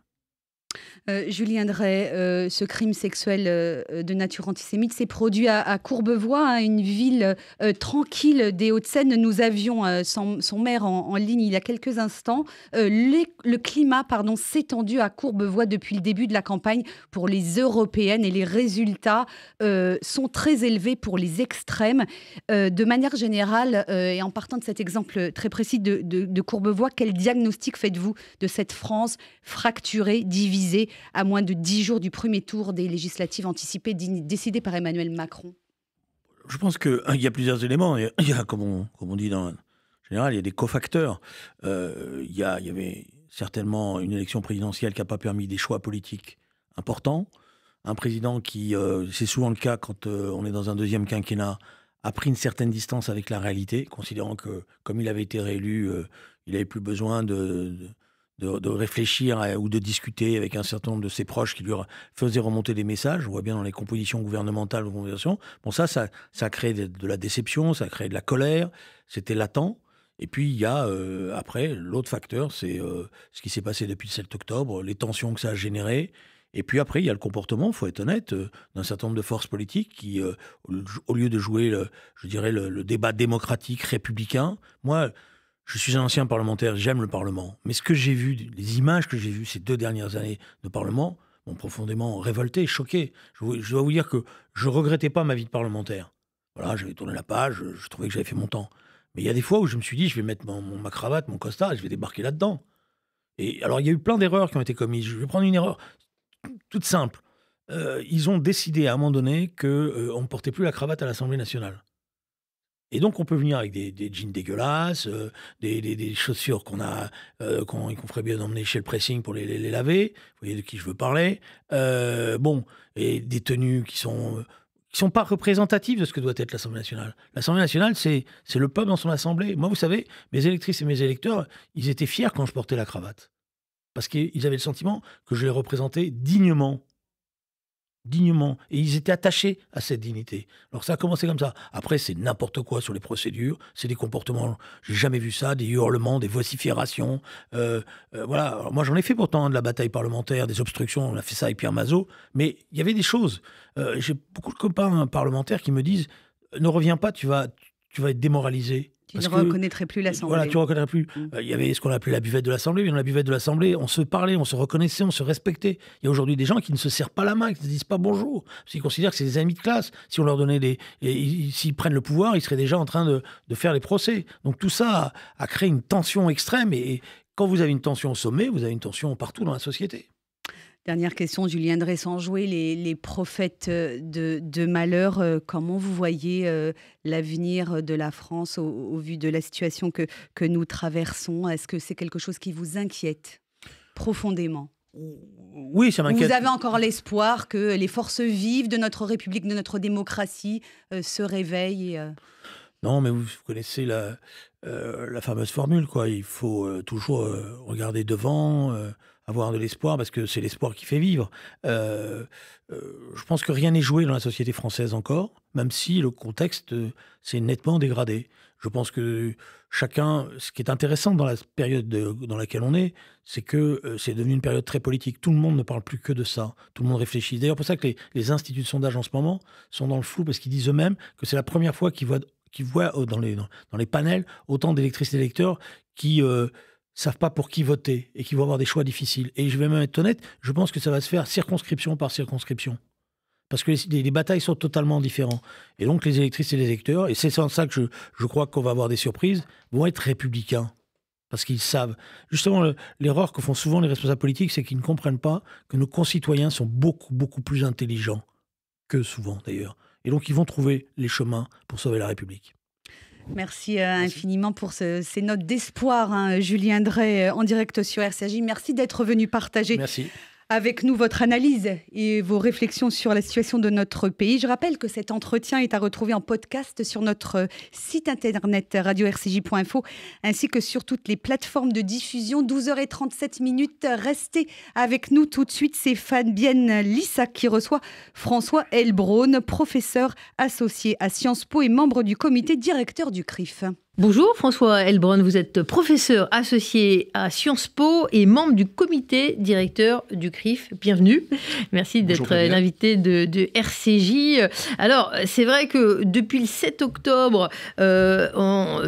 Euh, Julien Drey, euh, ce crime sexuel euh, de nature antisémite s'est produit à, Courbevoie, hein, une ville tranquille des Hauts-de-Seine. Nous avions son, maire en, ligne il y a quelques instants. le climat pardon, s'est tendu à Courbevoie depuis le début de la campagne pour les européennes et les résultats sont très élevés pour les extrêmes. de manière générale, et en partant de cet exemple très précis de Courbevoie, quel diagnostic faites-vous de cette France fracturée, divisée à moins de dix jours du premier tour des législatives anticipées décidées par Emmanuel Macron Je pense qu'il hein, y a plusieurs éléments. Il y a, comme, on, comme on dit dans, général, il y a des cofacteurs. Euh, il, y il, y avait certainement une élection présidentielle qui n'a pas permis des choix politiques importants. Un président qui, euh, c'est souvent le cas quand euh, on est dans un deuxième quinquennat, a pris une certaine distance avec la réalité, considérant que, comme il avait été réélu, il n'avait plus besoin de de, réfléchir ou de discuter avec un certain nombre de ses proches qui lui faisaient remonter des messages. On voit bien dans les compositions gouvernementales ou conversations. Bon, ça, ça, ça crée de, la déception, ça crée de la colère. C'était latent. Et puis, il y a, euh, après, l'autre facteur, c'est euh, ce qui s'est passé depuis le 7 octobre, les tensions que ça a générées. Et puis après, il y a le comportement, il faut être honnête, euh, d'un certain nombre de forces politiques qui, au lieu de jouer, je dirais, le débat démocratique républicain, moi, je suis un ancien parlementaire, j'aime le Parlement. Mais ce que j'ai vu, les images que j'ai vues ces deux dernières années de Parlement, m'ont profondément révolté, choqué. Je, dois vous dire que je ne regrettais pas ma vie de parlementaire. Voilà, j'avais tourné la page, je, trouvais que j'avais fait mon temps. Mais il y a des fois où je me suis dit, je vais mettre mon, ma cravate, mon costard, je vais débarquer là-dedans. Et alors, il y a eu plein d'erreurs qui ont été commises. Je vais prendre une erreur toute simple. Euh, ils ont décidé à un moment donné qu'on euh, ne portait plus la cravate à l'Assemblée nationale. Et donc, on peut venir avec des, jeans dégueulasses, euh, des, chaussures qu'on a, euh, qu'on ferait bien d'emmener chez le pressing pour les, laver. Vous voyez de qui je veux parler. Euh, bon, et des tenues qui sont qui sont pas représentatives de ce que doit être l'Assemblée nationale. L'Assemblée nationale, c'est c'est le peuple dans son assemblée. Moi, vous savez, mes électrices et mes électeurs, ils étaient fiers quand je portais la cravate parce qu'ils avaient le sentiment que je les représentais dignement dignement. Et ils étaient attachés à cette dignité. Alors ça a commencé comme ça. Après, c'est n'importe quoi sur les procédures, c'est des comportements, j'ai jamais vu ça, des hurlements, des vociférations. Euh, euh, voilà, moi j'en ai fait pourtant hein, de la bataille parlementaire, des obstructions, on a fait ça avec Pierre Mazot, mais il y avait des choses. Euh, j'ai beaucoup de copains hein, parlementaires qui me disent, ne reviens pas, tu vas, tu vas être démoralisé. Tu ne reconnaîtrais plus l'Assemblée. Voilà, tu ne reconnaîtrais plus. Mm. Euh, il y avait ce qu'on appelait la buvette de l'Assemblée, dans la buvette de l'Assemblée, on se parlait, on se reconnaissait, on se respectait. Il y a aujourd'hui des gens qui ne se serrent pas la main, qui ne se disent pas bonjour, parce qu'ils considèrent que c'est des amis de classe. Si on leur donnait des. S'ils prennent le pouvoir, ils seraient déjà en train de, de faire les procès. Donc tout ça a, créé une tension extrême. et quand vous avez une tension au sommet, vous avez une tension partout dans la société. Dernière question, Julien Dressanjoué, les, les prophètes euh, de, malheur, euh, comment vous voyez euh, l'avenir de la France au, vu de la situation que, que nous traversons Est-ce que c'est quelque chose qui vous inquiète profondément oui, ça m'inquiète. Vous avez encore l'espoir que les forces vives de notre République, de notre démocratie se réveillent non, mais vous connaissez la, la, fameuse formule, quoi. Il faut toujours regarder devant, avoir de l'espoir parce que c'est l'espoir qui fait vivre. Euh, euh, je pense que rien n'est joué dans la société française encore, même si le contexte euh, s'est nettement dégradé. Je pense que chacun, ce qui est intéressant dans la période dans laquelle on est, c'est que c'est devenu une période très politique. Tout le monde ne parle plus que de ça. Tout le monde réfléchit. D'ailleurs, pour ça que les, instituts de sondage en ce moment sont dans le flou parce qu'ils disent eux-mêmes que c'est la première fois qu'ils voient, voient dans, les, dans, dans les panels autant d'électrices et d'électeurs qui savent pas pour qui voter et qui vont avoir des choix difficiles. Et je vais même être honnête, je pense que ça va se faire circonscription par circonscription. Parce que les, batailles sont totalement différentes. Et donc les électrices et les électeurs, et c'est sans ça que je, crois qu'on va avoir des surprises, vont être républicains. Parce qu'ils savent. Justement, l'erreur que font souvent les responsables politiques, c'est qu'ils ne comprennent pas que nos concitoyens sont beaucoup, beaucoup plus intelligents que souvent d'ailleurs. Et donc ils vont trouver les chemins pour sauver la République. Euh, Merci infiniment pour ces notes d'espoir, hein, Julien Drey, euh, en direct sur RCJ. Merci d'être venu partager. Merci avec nous votre analyse et vos réflexions sur la situation de notre pays. Je rappelle que cet entretien est à retrouver en podcast sur notre euh, site internet radio-rcj.info ainsi que sur toutes les plateformes de diffusion. 12h37 minutes. Restez avec nous tout de suite. C'est Fabienne Lissac qui reçoit François Elbron, professeur associé à Sciences Po et membre du comité directeur du CRIF. Bonjour François Elbron, vous êtes professeur associé à Sciences Po et membre du comité directeur du CRIF. Bienvenue. Merci d'être l'invité de, RCJ. Alors, c'est vrai que depuis le 7 octobre, euh,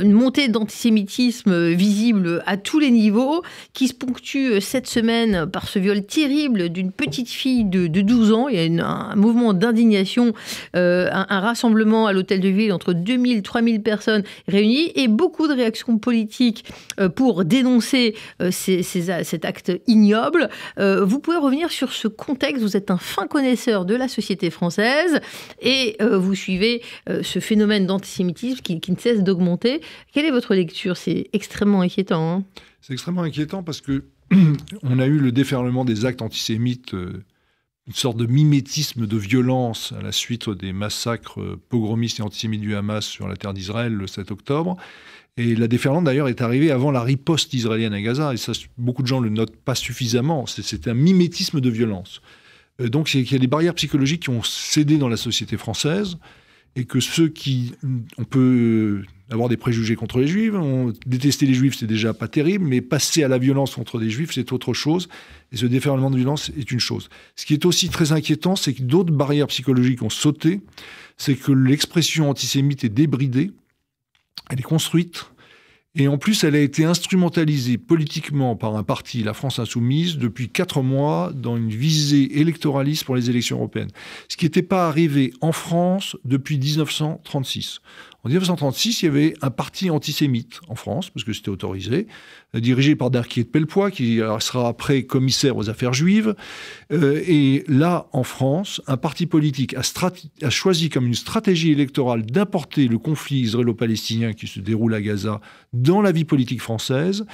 une montée d'antisémitisme visible à tous les niveaux qui se ponctue cette semaine par ce viol terrible d'une petite fille de, 12 ans. Il y a un mouvement d'indignation, euh, un, un rassemblement à l'hôtel de ville entre 2000 3000 personnes réunies et beaucoup de réactions politiques euh, pour dénoncer euh, ces, cet acte ignoble. Euh, vous pouvez revenir sur ce contexte. Vous êtes un fin connaisseur de la société française et vous suivez ce phénomène d'antisémitisme qui, ne cesse d'augmenter. Quelle est votre lecture C'est extrêmement inquiétant. Hein. c'est extrêmement inquiétant parce que on a eu le déferlement des actes antisémites une sorte de mimétisme de violence à la suite des massacres pogromistes et antisémites du Hamas sur la terre d'Israël le 7 octobre. Et la déferlante, d'ailleurs, est arrivée avant la riposte israélienne à Gaza. Et ça, beaucoup de gens le notent pas suffisamment. C'est un mimétisme de violence. Euh, donc, il y a des barrières psychologiques qui ont cédé dans la société française et que ceux qui, on peut d'avoir des préjugés contre les juifs. détester les juifs, c'est déjà pas terrible, mais passer à la violence contre des juifs, c'est autre chose. Et ce déferlement de violence est une chose. Ce qui est aussi très inquiétant, c'est que d'autres barrières psychologiques ont sauté. C'est que l'expression antisémite est débridée, elle est construite, et en plus, elle a été instrumentalisée politiquement par un parti, la France Insoumise, depuis quatre mois dans une visée électoraliste pour les élections européennes. Ce qui n'était pas arrivé en France depuis 1936. En 1936, il y avait un parti antisémite en France, parce que c'était autorisé, euh, dirigé par Darquier de Pellepoix, qui euh, sera après commissaire aux affaires juives. Euh, et là, en France, un parti politique a choisi comme une stratégie électorale d'importer le conflit israélo-palestinien qui se déroule à Gaza dans la vie politique française,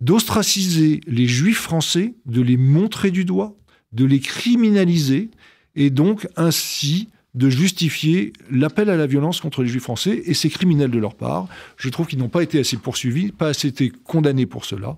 d'ostraciser les juifs français, de les montrer du doigt, de les criminaliser, et donc ainsi de justifier l'appel à la violence contre les juifs français, et ces criminels de leur part. Je trouve qu'ils n'ont pas été assez poursuivis, pas assez été condamnés pour cela.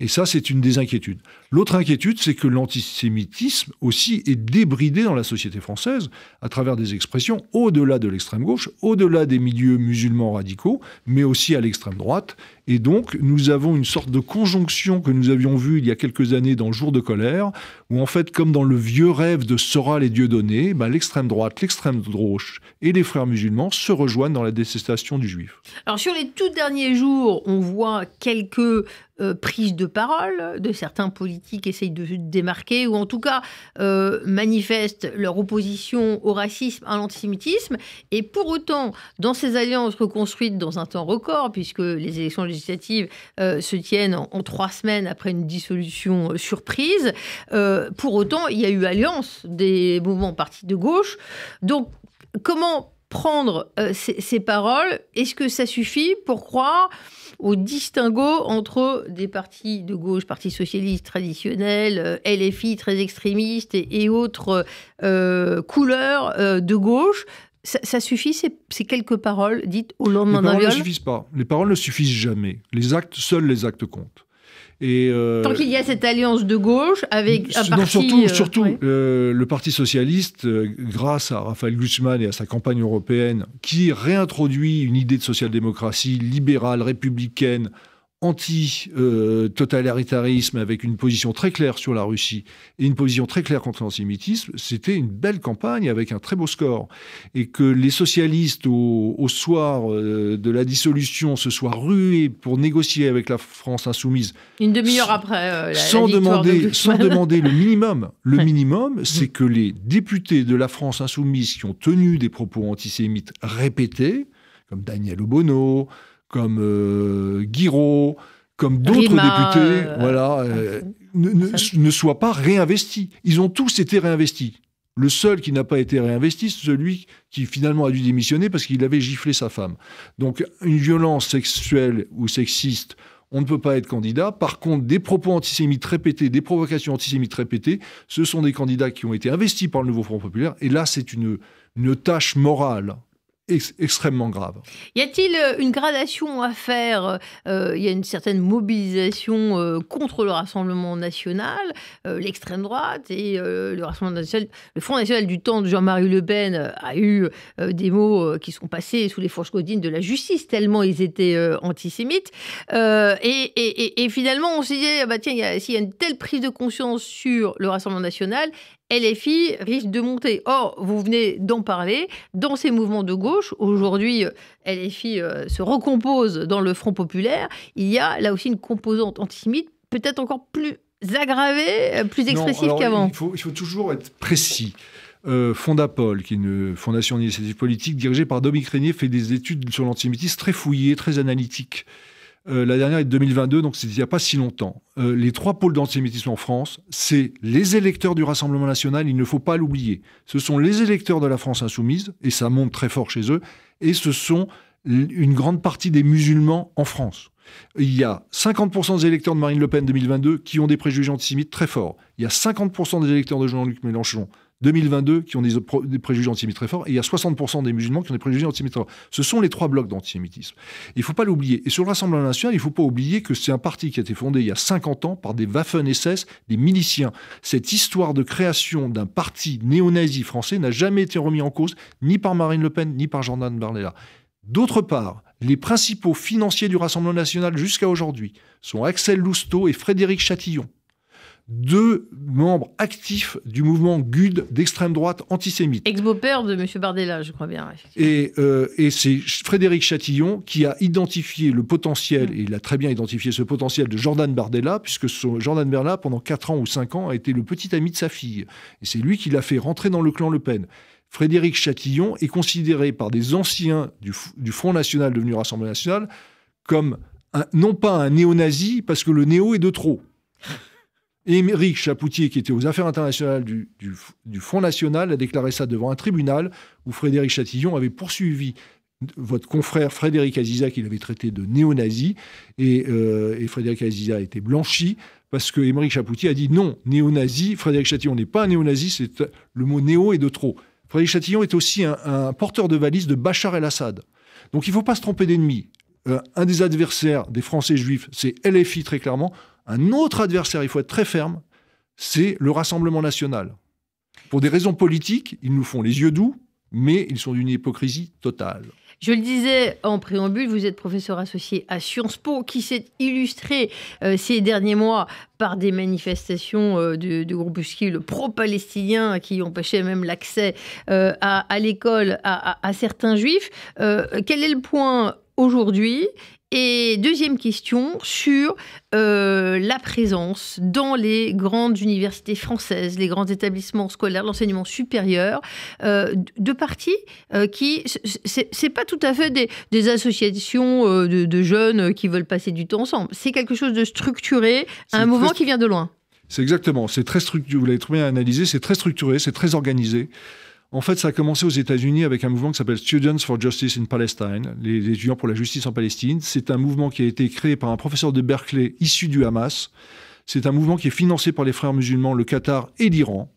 Et ça, c'est une des inquiétudes. L'autre inquiétude, c'est que l'antisémitisme aussi est débridé dans la société française à travers des expressions au-delà de l'extrême gauche, au-delà des milieux musulmans radicaux, mais aussi à l'extrême droite et donc, nous avons une sorte de conjonction que nous avions vue il y a quelques années dans le Jour de colère, où en fait, comme dans le vieux rêve de Soral et Dieux donnés, bah, l'extrême droite, l'extrême droite et les frères musulmans se rejoignent dans la détestation du juif. Alors, sur les tout derniers jours, on voit quelques euh, prises de parole de certains politiques essayent de se démarquer ou en tout cas euh, manifestent leur opposition au racisme, à l'antisémitisme. Et pour autant, dans ces alliances reconstruites dans un temps record, puisque les élections euh, se tiennent en, trois semaines après une dissolution euh, surprise. Euh, pour autant, il y a eu alliance des mouvements partis de gauche. Donc, comment prendre ces, paroles Est-ce que ça suffit pour croire au distinguo entre des partis de gauche, partis socialistes traditionnels, LFI très extrémistes et, autres couleurs de gauche ça, suffit, ces, quelques paroles dites au lendemain d'un viol Les paroles ne suffisent pas. Les paroles ne suffisent jamais. Les actes, seuls les actes comptent. Et euh, Tant qu'il y a cette alliance de gauche avec Surtout, euh, surtout euh, le Parti socialiste, grâce à Raphaël Glucksmann et à sa campagne européenne, qui réintroduit une idée de social-démocratie libérale, républicaine, anti-totalitarisme avec une position très claire sur la Russie et une position très claire contre l'antisémitisme, c'était une belle campagne avec un très beau score. Et que les socialistes, au, soir euh, de la dissolution, se soient rués pour négocier avec la France insoumise. Une demi-heure après euh, sans demander, Sans demander le minimum. Le minimum, mm. c'est que les députés de la France insoumise qui ont tenu des propos antisémites répétés, comme Daniel Obono, comme euh, Guiraud, comme d'autres députés, euh, voilà, euh, ne, soient pas réinvestis. Ils ont tous été réinvestis. Le seul qui n'a pas été réinvesti, c'est celui qui finalement a dû démissionner parce qu'il avait giflé sa femme. Donc une violence sexuelle ou sexiste, on ne peut pas être candidat. Par contre, des propos antisémites répétés, des provocations antisémites répétées, ce sont des candidats qui ont été investis par le nouveau Front populaire. Et là, c'est une tâche morale extrêmement grave. Y a-t-il euh, une gradation à faire Il euh, y a une certaine mobilisation euh, contre le Rassemblement national, l'extrême droite et le Rassemblement national. Le Front national du temps de Jean-Marie Le Pen a eu des mots qui sont passés sous les fourches codines de la justice tellement ils étaient antisémites. Et, finalement, on s'est dit ah bah tiens, s'il y a une telle prise de conscience sur le Rassemblement national, LFI risque de monter. Or, vous venez d'en parler, dans ces mouvements de gauche, aujourd'hui, euh, LFI euh, se recompose dans le Front populaire, il y a là aussi une composante antisémite peut-être encore plus aggravée, euh, plus expressive qu'avant. Il faut, toujours être précis. Fondapol, qui est une fondation d'initiative politique dirigée par Dominique Régnier, fait des études sur l'antisémitisme très fouillées, très analytiques. Euh, la dernière est de 2022, donc c'est il n'y a pas si longtemps. Euh, les trois pôles d'antisémitisme en France, c'est les électeurs du Rassemblement national, il ne faut pas l'oublier. Ce sont les électeurs de la France insoumise, et ça monte très fort chez eux, et ce sont une grande partie des musulmans en France. Il y a 50% des électeurs de Marine Le Pen 2022 qui ont des préjugés antisémites très forts. Il y a 50% des électeurs de Jean-Luc Mélenchon 2022 qui ont des, préjugés antisémites très forts, et il y a 60% des musulmans qui ont des préjugés antisémites très Ce sont les trois blocs d'antisémitisme. Il ne faut pas l'oublier. Et sur le Rassemblement national, il ne faut pas oublier que c'est un parti qui a été fondé il y a 50 ans par des Waffen-SS, des miliciens. Cette histoire de création d'un parti néo-nazi français n'a jamais été remis en cause, ni par Marine Le Pen, ni par Jordan Barnella. D'autre part, les principaux financiers du Rassemblement national jusqu'à aujourd'hui sont Axel Lousteau et Frédéric Chatillon deux membres actifs du mouvement GUD d'extrême droite antisémite. ex beau de M. Bardella, je crois bien. Et, euh, et c'est Frédéric Chatillon qui a identifié le potentiel, mm. et il a très bien identifié ce potentiel de Jordan Bardella, puisque Jordan Bardella, pendant 4 ans ou 5 ans, a été le petit ami de sa fille. Et c'est lui qui l'a fait rentrer dans le clan Le Pen. Frédéric Chatillon est considéré par des anciens du, Front National devenu Rassemblement National comme non pas un néo-nazi, parce que le néo est de trop. Émeric Chapoutier, qui était aux affaires internationales du, fonds National, a déclaré ça devant un tribunal où Frédéric Chatillon avait poursuivi votre confrère Frédéric Aziza, qu'il avait traité de néo-nazi. Euh, et, Frédéric Aziza a été blanchi parce que Émeric Chapoutier a dit non, néo-nazi, Frédéric Chatillon n'est pas un néo-nazi, c'est, le mot néo est de trop. Frédéric Chatillon est aussi un, porteur de valise de Bachar el-Assad. Donc il ne faut pas se tromper d'ennemi. Euh, un des adversaires des Français juifs, c'est LFI très clairement. Un autre adversaire, il faut être très ferme, c'est le Rassemblement national. Pour des raisons politiques, ils nous font les yeux doux, mais ils sont d'une hypocrisie totale. Je le disais en préambule, vous êtes professeur associé à Sciences Po, qui s'est illustré euh, ces derniers mois par des manifestations euh, de, de, groupuscules pro-palestiniens qui empêchaient même l'accès euh, à, l'école à, certains juifs. quel est le point aujourd'hui et deuxième question sur euh, la présence dans les grandes universités françaises, les grands établissements scolaires, l'enseignement supérieur, euh, de partis euh, qui c'est pas tout à fait des, associations de, jeunes qui veulent passer du temps ensemble. C'est quelque chose de structuré, un mouvement qui vient de loin. C'est exactement. C'est très structuré. Vous l'avez très bien analysé. C'est très structuré, c'est très organisé. En fait, ça a commencé aux États-Unis avec un mouvement qui s'appelle Students for Justice in Palestine, les, étudiants pour la justice en Palestine. C'est un mouvement qui a été créé par un professeur de Berkeley issu du Hamas. C'est un mouvement qui est financé par les frères musulmans, le Qatar et l'Iran,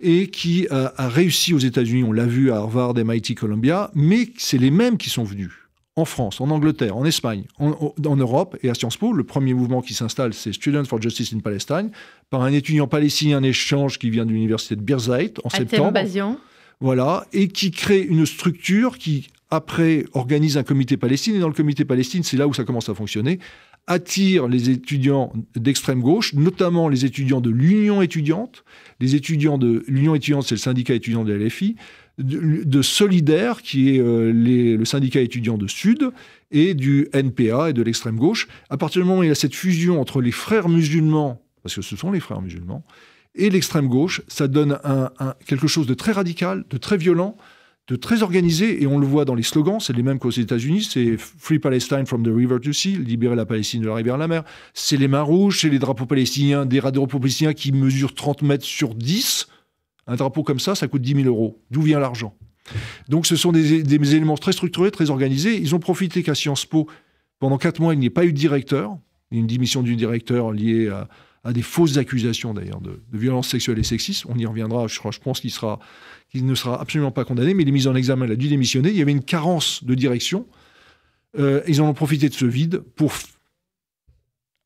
et qui a, réussi aux États-Unis, on l'a vu à Harvard, MIT, Columbia, mais c'est les mêmes qui sont venus en France, en Angleterre, en Espagne, en, Europe et à Sciences Po. Le premier mouvement qui s'installe, c'est Students for Justice in Palestine, par un étudiant palestinien en échange qui vient de l'université de Birzeit en à septembre. Thème voilà, et qui crée une structure qui, après, organise un comité palestinien. Et dans le comité Palestine, c'est là où ça commence à fonctionner attire les étudiants d'extrême gauche, notamment les étudiants de l'Union étudiante. Les étudiants de l'Union étudiante, c'est le syndicat étudiant de LFI, de, Solidaire, qui est euh, le syndicat étudiant de Sud, et du NPA et de l'extrême gauche. À partir du moment où il y a cette fusion entre les frères musulmans, parce que ce sont les frères musulmans, et l'extrême gauche. Ça donne quelque chose de très radical, de très violent, de très organisé, et on le voit dans les slogans, c'est les mêmes qu'aux États-Unis, c'est Free Palestine from the River to Sea, libérer la Palestine de la rivière à la mer, c'est les mains rouges, c'est les drapeaux palestiniens, des drapeaux palestiniens qui mesurent 30 mètres sur 10. Un drapeau comme ça, ça coûte 10 000 euros. D'où vient l'argent Donc ce sont des, des, éléments très structurés, très organisés. Ils ont profité qu'à Sciences Po, pendant 4 mois, il n'y ait pas eu de directeur, une démission du directeur liée à à des fausses accusations d'ailleurs de, violences sexuelles et sexistes. On y reviendra, je, pense qu'il ne sera absolument pas condamné, mais il est mis en examen, il a dû démissionner. Il y avait une carence de direction. Euh, ils en ont profité de ce vide pour,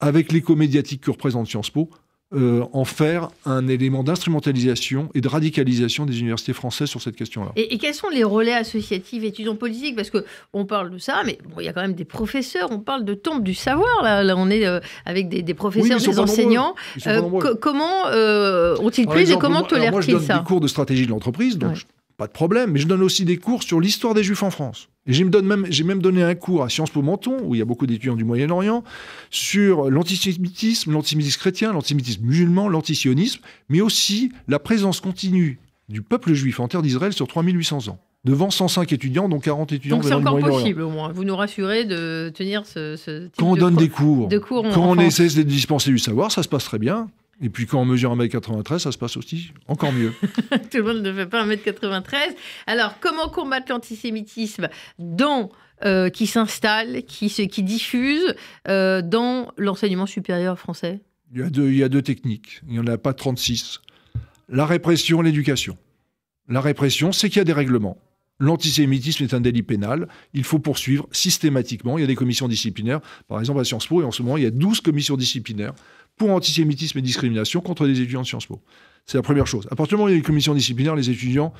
avec l'écho médiatique que représente Sciences Po, euh, en faire un élément d'instrumentalisation et de radicalisation des universités françaises sur cette question-là. Et, quels sont les relais associatifs étudiants politiques Parce que on parle de ça, mais bon, il y a quand même des professeurs. On parle de tombe du savoir. Là, on est euh, avec des, professeurs, des enseignants. Euh, comment ont-ils pris et comment tolèrent-ils ça je donne cours de stratégie de l'entreprise, pas de problème, mais je donne aussi des cours sur l'histoire des Juifs en France. Et j'ai même, donné un cours à Sciences Po Menton, où il y a beaucoup d'étudiants du Moyen-Orient, sur l'antisémitisme, l'antisémitisme chrétien, l'antisémitisme musulman, l'antisionisme, mais aussi la présence continue du peuple juif en terre d'Israël sur 3800 ans. Devant 105 étudiants, dont 40 étudiants Donc c'est encore possible au moins. Vous nous rassurez de tenir ce, ce type Quand on donne des cours, quand on essaie de dispenser du savoir, ça se passe très bien. Et puis quand on mesure 1m93, ça se passe aussi encore mieux. Tout le monde ne fait pas 1m93. Alors comment combattre l'antisémitisme dans, euh, qui s'installe, qui, se, qui diffuse euh, dans l'enseignement supérieur français il y, a deux, il y a deux techniques, il n'y en a pas 36. La répression et l'éducation. La répression, c'est qu'il y a des règlements. L'antisémitisme est un délit pénal. Il faut poursuivre systématiquement. Il y a des commissions disciplinaires. Par exemple, à Sciences Po, et en ce moment, il y a 12 commissions disciplinaires pour antisémitisme et discrimination contre des étudiants de Sciences Po. C'est la première chose. À partir du moment où il y a une commission disciplinaire, les étudiants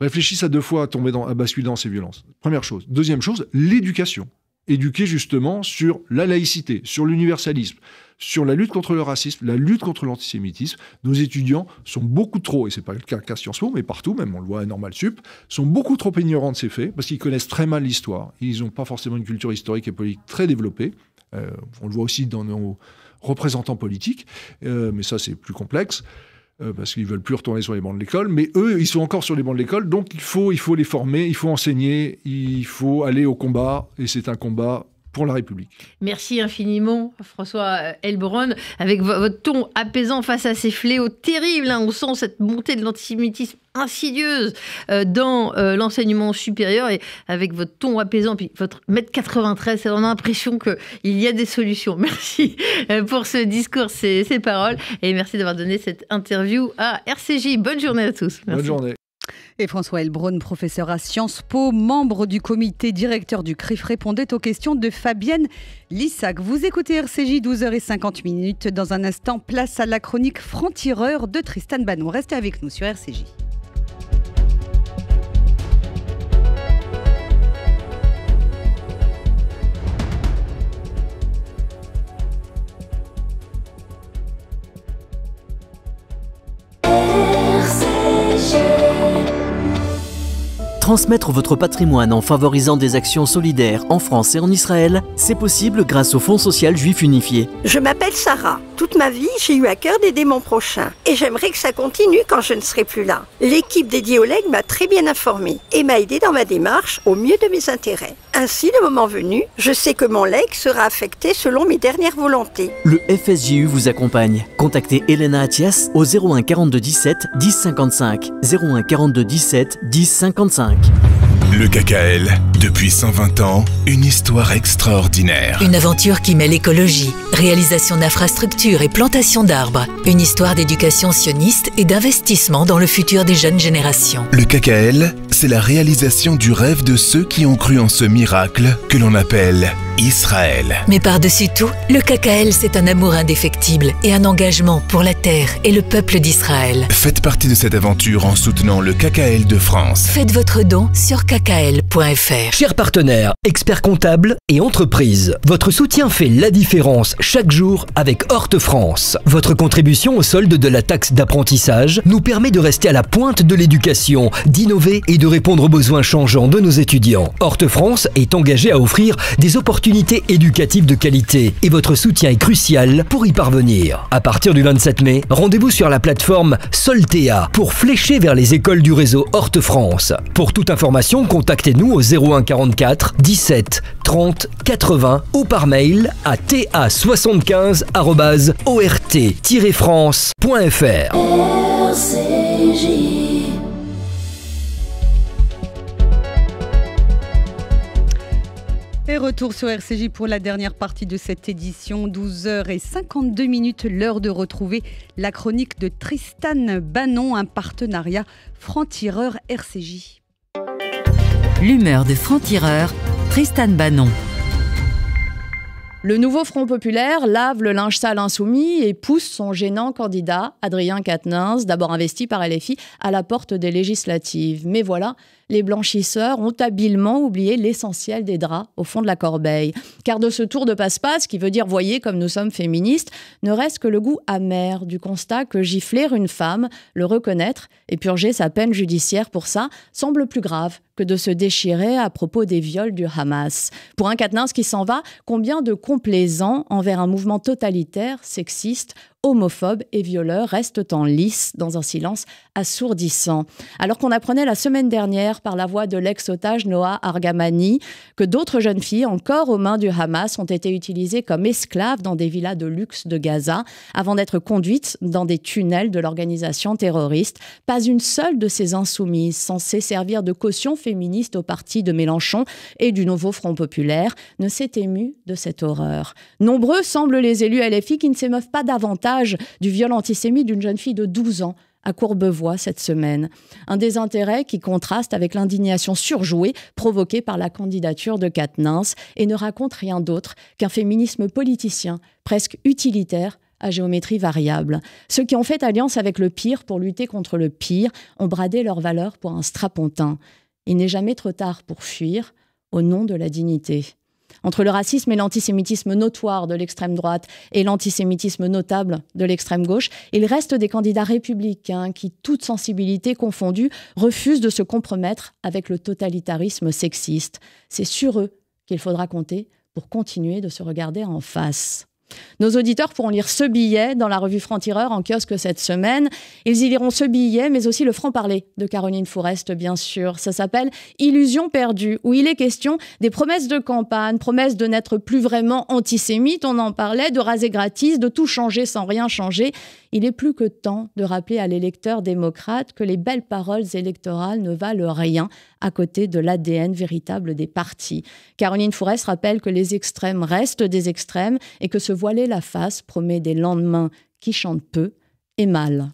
réfléchissent à deux fois à tomber dans, à basculer dans ces violences. Première chose. Deuxième chose, l'éducation. Éduquer justement sur la laïcité, sur l'universalisme, sur la lutte contre le racisme, la lutte contre l'antisémitisme. Nos étudiants sont beaucoup trop, et c'est pas le cas qu'à Sciences Po, mais partout, même on le voit à Normal Sup, sont beaucoup trop ignorants de ces faits parce qu'ils connaissent très mal l'histoire. Ils n'ont pas forcément une culture historique et politique très développée. Euh, on le voit aussi dans nos représentants politiques, euh, mais ça c'est plus complexe. Euh, parce qu'ils veulent plus retourner sur les bancs de l'école, mais eux, ils sont encore sur les bancs de l'école, donc il faut, il faut les former, il faut enseigner, il faut aller au combat, et c'est un combat pour la République. Merci infiniment, François Elbron, avec votre ton apaisant face à ces fléaux terribles. Hein. on sent cette montée de l'antisémitisme insidieuse euh, dans euh, l'enseignement supérieur et avec votre ton apaisant, puis votre mètre 93, on a l'impression qu'il y a des solutions. Merci euh, pour ce discours, ces, paroles et merci d'avoir donné cette interview à RCJ. Bonne journée à tous. Bonne journée. Et François Elbron, professeur à Sciences Po, membre du comité directeur du CRIF, répondait aux questions de Fabienne Lissac. Vous écoutez RCJ 12h50 Dans un instant, place à la chronique Franc-tireur de Tristan Banon. Restez avec nous sur RCJ. RCJ Transmettre votre patrimoine en favorisant des actions solidaires en France et en Israël, c'est possible grâce au Fonds social juif unifié. Je m'appelle Sarah. Toute ma vie, j'ai eu à cœur d'aider mon prochain. Et j'aimerais que ça continue quand je ne serai plus là. L'équipe dédiée au LEG m'a très bien informée et m'a aidée dans ma démarche au mieux de mes intérêts. Ainsi, le moment venu, je sais que mon LEG sera affecté selon mes dernières volontés. Le FSJU vous accompagne. Contactez Elena Atias au 01 42 17 10 55. 01 42 17 10 55. Le KKL, depuis 120 ans, une histoire extraordinaire. Une aventure qui mêle écologie, réalisation d'infrastructures et plantation d'arbres. Une histoire d'éducation sioniste et d'investissement dans le futur des jeunes générations. Le KKL, c'est la réalisation du rêve de ceux qui ont cru en ce miracle que l'on appelle Israël. Mais par-dessus tout, le KKL, c'est un amour indéfectible et un engagement pour la terre et le peuple d'Israël. Faites partie de cette aventure en soutenant le KKL de France. Faites votre don sur kkl.fr. Chers partenaires, experts comptables et entreprises, votre soutien fait la différence chaque jour avec Horte France. Votre contribution au solde de la taxe d'apprentissage nous permet de rester à la pointe de l'éducation, d'innover et de répondre aux besoins changeants de nos étudiants. Horte France est engagée à offrir des opportunités opportunités éducatives de qualité et votre soutien est crucial pour y parvenir. À partir du 27 mai, rendez-vous sur la plateforme Soltea pour flécher vers les écoles du réseau Horte France. Pour toute information, contactez-nous au 01 44 17 30 80 ou par mail à ta75@ort-france.fr. Et retour sur RCJ pour la dernière partie de cette édition, 12h52 minutes, l'heure de retrouver la chronique de Tristan Bannon, un partenariat franc-tireur RCJ. L'humeur de franc-tireur, Tristan Bannon. Le nouveau Front populaire lave le linge sale insoumis et pousse son gênant candidat, Adrien Quatennens, d'abord investi par LFI, à la porte des législatives. Mais voilà, les blanchisseurs ont habilement oublié l'essentiel des draps au fond de la corbeille. Car de ce tour de passe-passe, qui veut dire voyez comme nous sommes féministes, ne reste que le goût amer du constat que gifler une femme, le reconnaître et purger sa peine judiciaire pour ça semble plus grave que de se déchirer à propos des viols du Hamas. Pour un Katnins qui s'en va, combien de complaisants envers un mouvement totalitaire, sexiste, homophobes et violeurs restent en lice dans un silence assourdissant. Alors qu'on apprenait la semaine dernière par la voix de l'ex-otage Noah Argamani que d'autres jeunes filles encore aux mains du Hamas ont été utilisées comme esclaves dans des villas de luxe de Gaza avant d'être conduites dans des tunnels de l'organisation terroriste, pas une seule de ces insoumises censées servir de caution féministe au parti de Mélenchon et du nouveau Front populaire ne s'est émue de cette horreur. Nombreux semblent les élus LFI qui ne s'émeuvent pas davantage du viol antisémite d'une jeune fille de 12 ans à Courbevoie cette semaine. Un désintérêt qui contraste avec l'indignation surjouée provoquée par la candidature de Katnins et ne raconte rien d'autre qu'un féminisme politicien, presque utilitaire, à géométrie variable. Ceux qui ont fait alliance avec le pire pour lutter contre le pire ont bradé leurs valeurs pour un strapontin. Il n'est jamais trop tard pour fuir au nom de la dignité entre le racisme et l'antisémitisme notoire de l'extrême droite et l'antisémitisme notable de l'extrême gauche. Il reste des candidats républicains qui, toute sensibilité confondues, refusent de se compromettre avec le totalitarisme sexiste. C'est sur eux qu'il faudra compter pour continuer de se regarder en face. Nos auditeurs pourront lire ce billet dans la revue Franc-Tireur en kiosque cette semaine. Ils y liront ce billet, mais aussi le franc-parler de Caroline Fourest, bien sûr. Ça s'appelle Illusion perdue, où il est question des promesses de campagne, promesses de n'être plus vraiment antisémite, on en parlait, de raser gratis, de tout changer sans rien changer. Il est plus que temps de rappeler à l'électeur démocrate que les belles paroles électorales ne valent rien à côté de l'ADN véritable des partis. Caroline Fourest rappelle que les extrêmes restent des extrêmes et que se voiler la face promet des lendemains qui chantent peu et mal.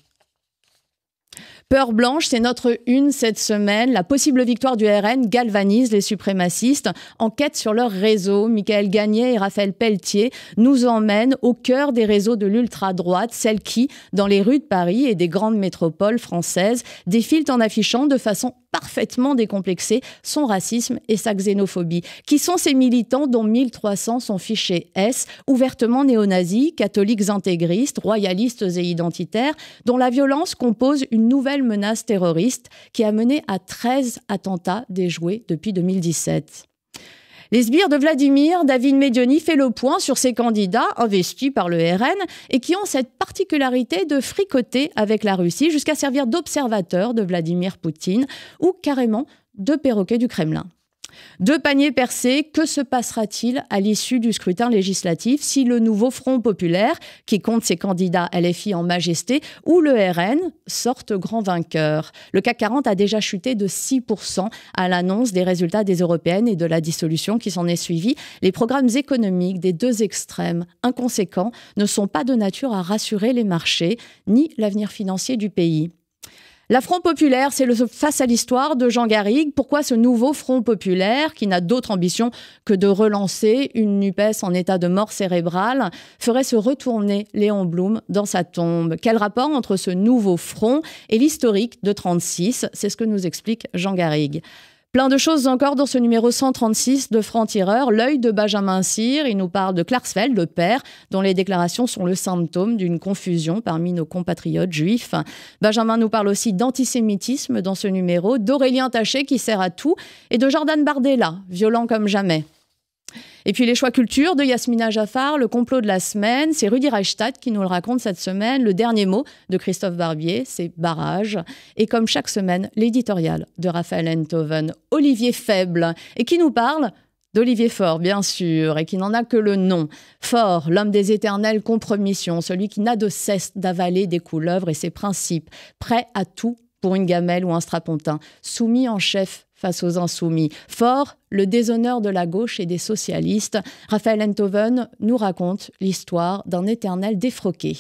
Peur blanche, c'est notre une cette semaine. La possible victoire du RN galvanise les suprémacistes. Enquête sur leur réseau. Michael Gagné et Raphaël Pelletier nous emmènent au cœur des réseaux de l'ultra-droite, celle qui, dans les rues de Paris et des grandes métropoles françaises, défilent en affichant de façon parfaitement décomplexée son racisme et sa xénophobie. Qui sont ces militants dont 1300 sont fichés S, ouvertement néo-nazis, catholiques intégristes, royalistes et identitaires, dont la violence compose une nouvelle menace terroriste qui a mené à 13 attentats déjoués depuis 2017. Les sbires de Vladimir, David Medioni fait le point sur ces candidats investis par le RN et qui ont cette particularité de fricoter avec la Russie jusqu'à servir d'observateur de Vladimir Poutine ou carrément de perroquet du Kremlin. Deux paniers percés, que se passera-t-il à l'issue du scrutin législatif si le nouveau Front populaire, qui compte ses candidats LFI en majesté, ou le RN sortent grand vainqueur Le CAC 40 a déjà chuté de 6% à l'annonce des résultats des européennes et de la dissolution qui s'en est suivie. Les programmes économiques des deux extrêmes inconséquents ne sont pas de nature à rassurer les marchés ni l'avenir financier du pays. La Front Populaire, c'est le face à l'histoire de Jean Garrigue. Pourquoi ce nouveau Front Populaire, qui n'a d'autre ambition que de relancer une NUPES en état de mort cérébrale, ferait se retourner Léon Blum dans sa tombe Quel rapport entre ce nouveau front et l'historique de 36 C'est ce que nous explique Jean Garrigue. Plein de choses encore dans ce numéro 136 de Franc-Tireur, l'œil de Benjamin Cyr. Il nous parle de Clarsfeld le père, dont les déclarations sont le symptôme d'une confusion parmi nos compatriotes juifs. Benjamin nous parle aussi d'antisémitisme dans ce numéro, d'Aurélien Taché qui sert à tout et de Jordan Bardella, violent comme jamais. Et puis les choix culture de Yasmina Jaffar, le complot de la semaine, c'est Rudi Reichstadt qui nous le raconte cette semaine, le dernier mot de Christophe Barbier, c'est barrage. Et comme chaque semaine, l'éditorial de Raphaël Enthoven, Olivier Faible, et qui nous parle d'Olivier Fort bien sûr, et qui n'en a que le nom. Fort l'homme des éternelles compromissions, celui qui n'a de cesse d'avaler des couleuvres et ses principes, prêt à tout pour une gamelle ou un strapontin, soumis en chef face aux insoumis. Fort, le déshonneur de la gauche et des socialistes, Raphaël Enthoven nous raconte l'histoire d'un éternel défroqué.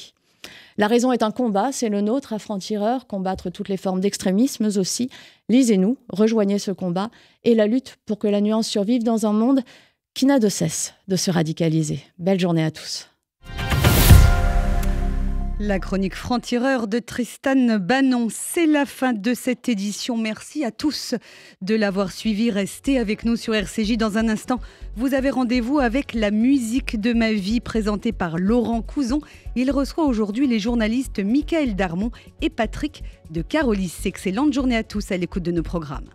La raison est un combat, c'est le nôtre à franc-tireur, combattre toutes les formes d'extrémisme aussi. Lisez-nous, rejoignez ce combat et la lutte pour que la nuance survive dans un monde qui n'a de cesse de se radicaliser. Belle journée à tous. La chronique franc-tireur de Tristan Bannon, c'est la fin de cette édition. Merci à tous de l'avoir suivi. Restez avec nous sur RCJ dans un instant. Vous avez rendez-vous avec la musique de ma vie présentée par Laurent Couzon. Il reçoit aujourd'hui les journalistes Michael Darmon et Patrick de Carolis. Excellente journée à tous à l'écoute de nos programmes.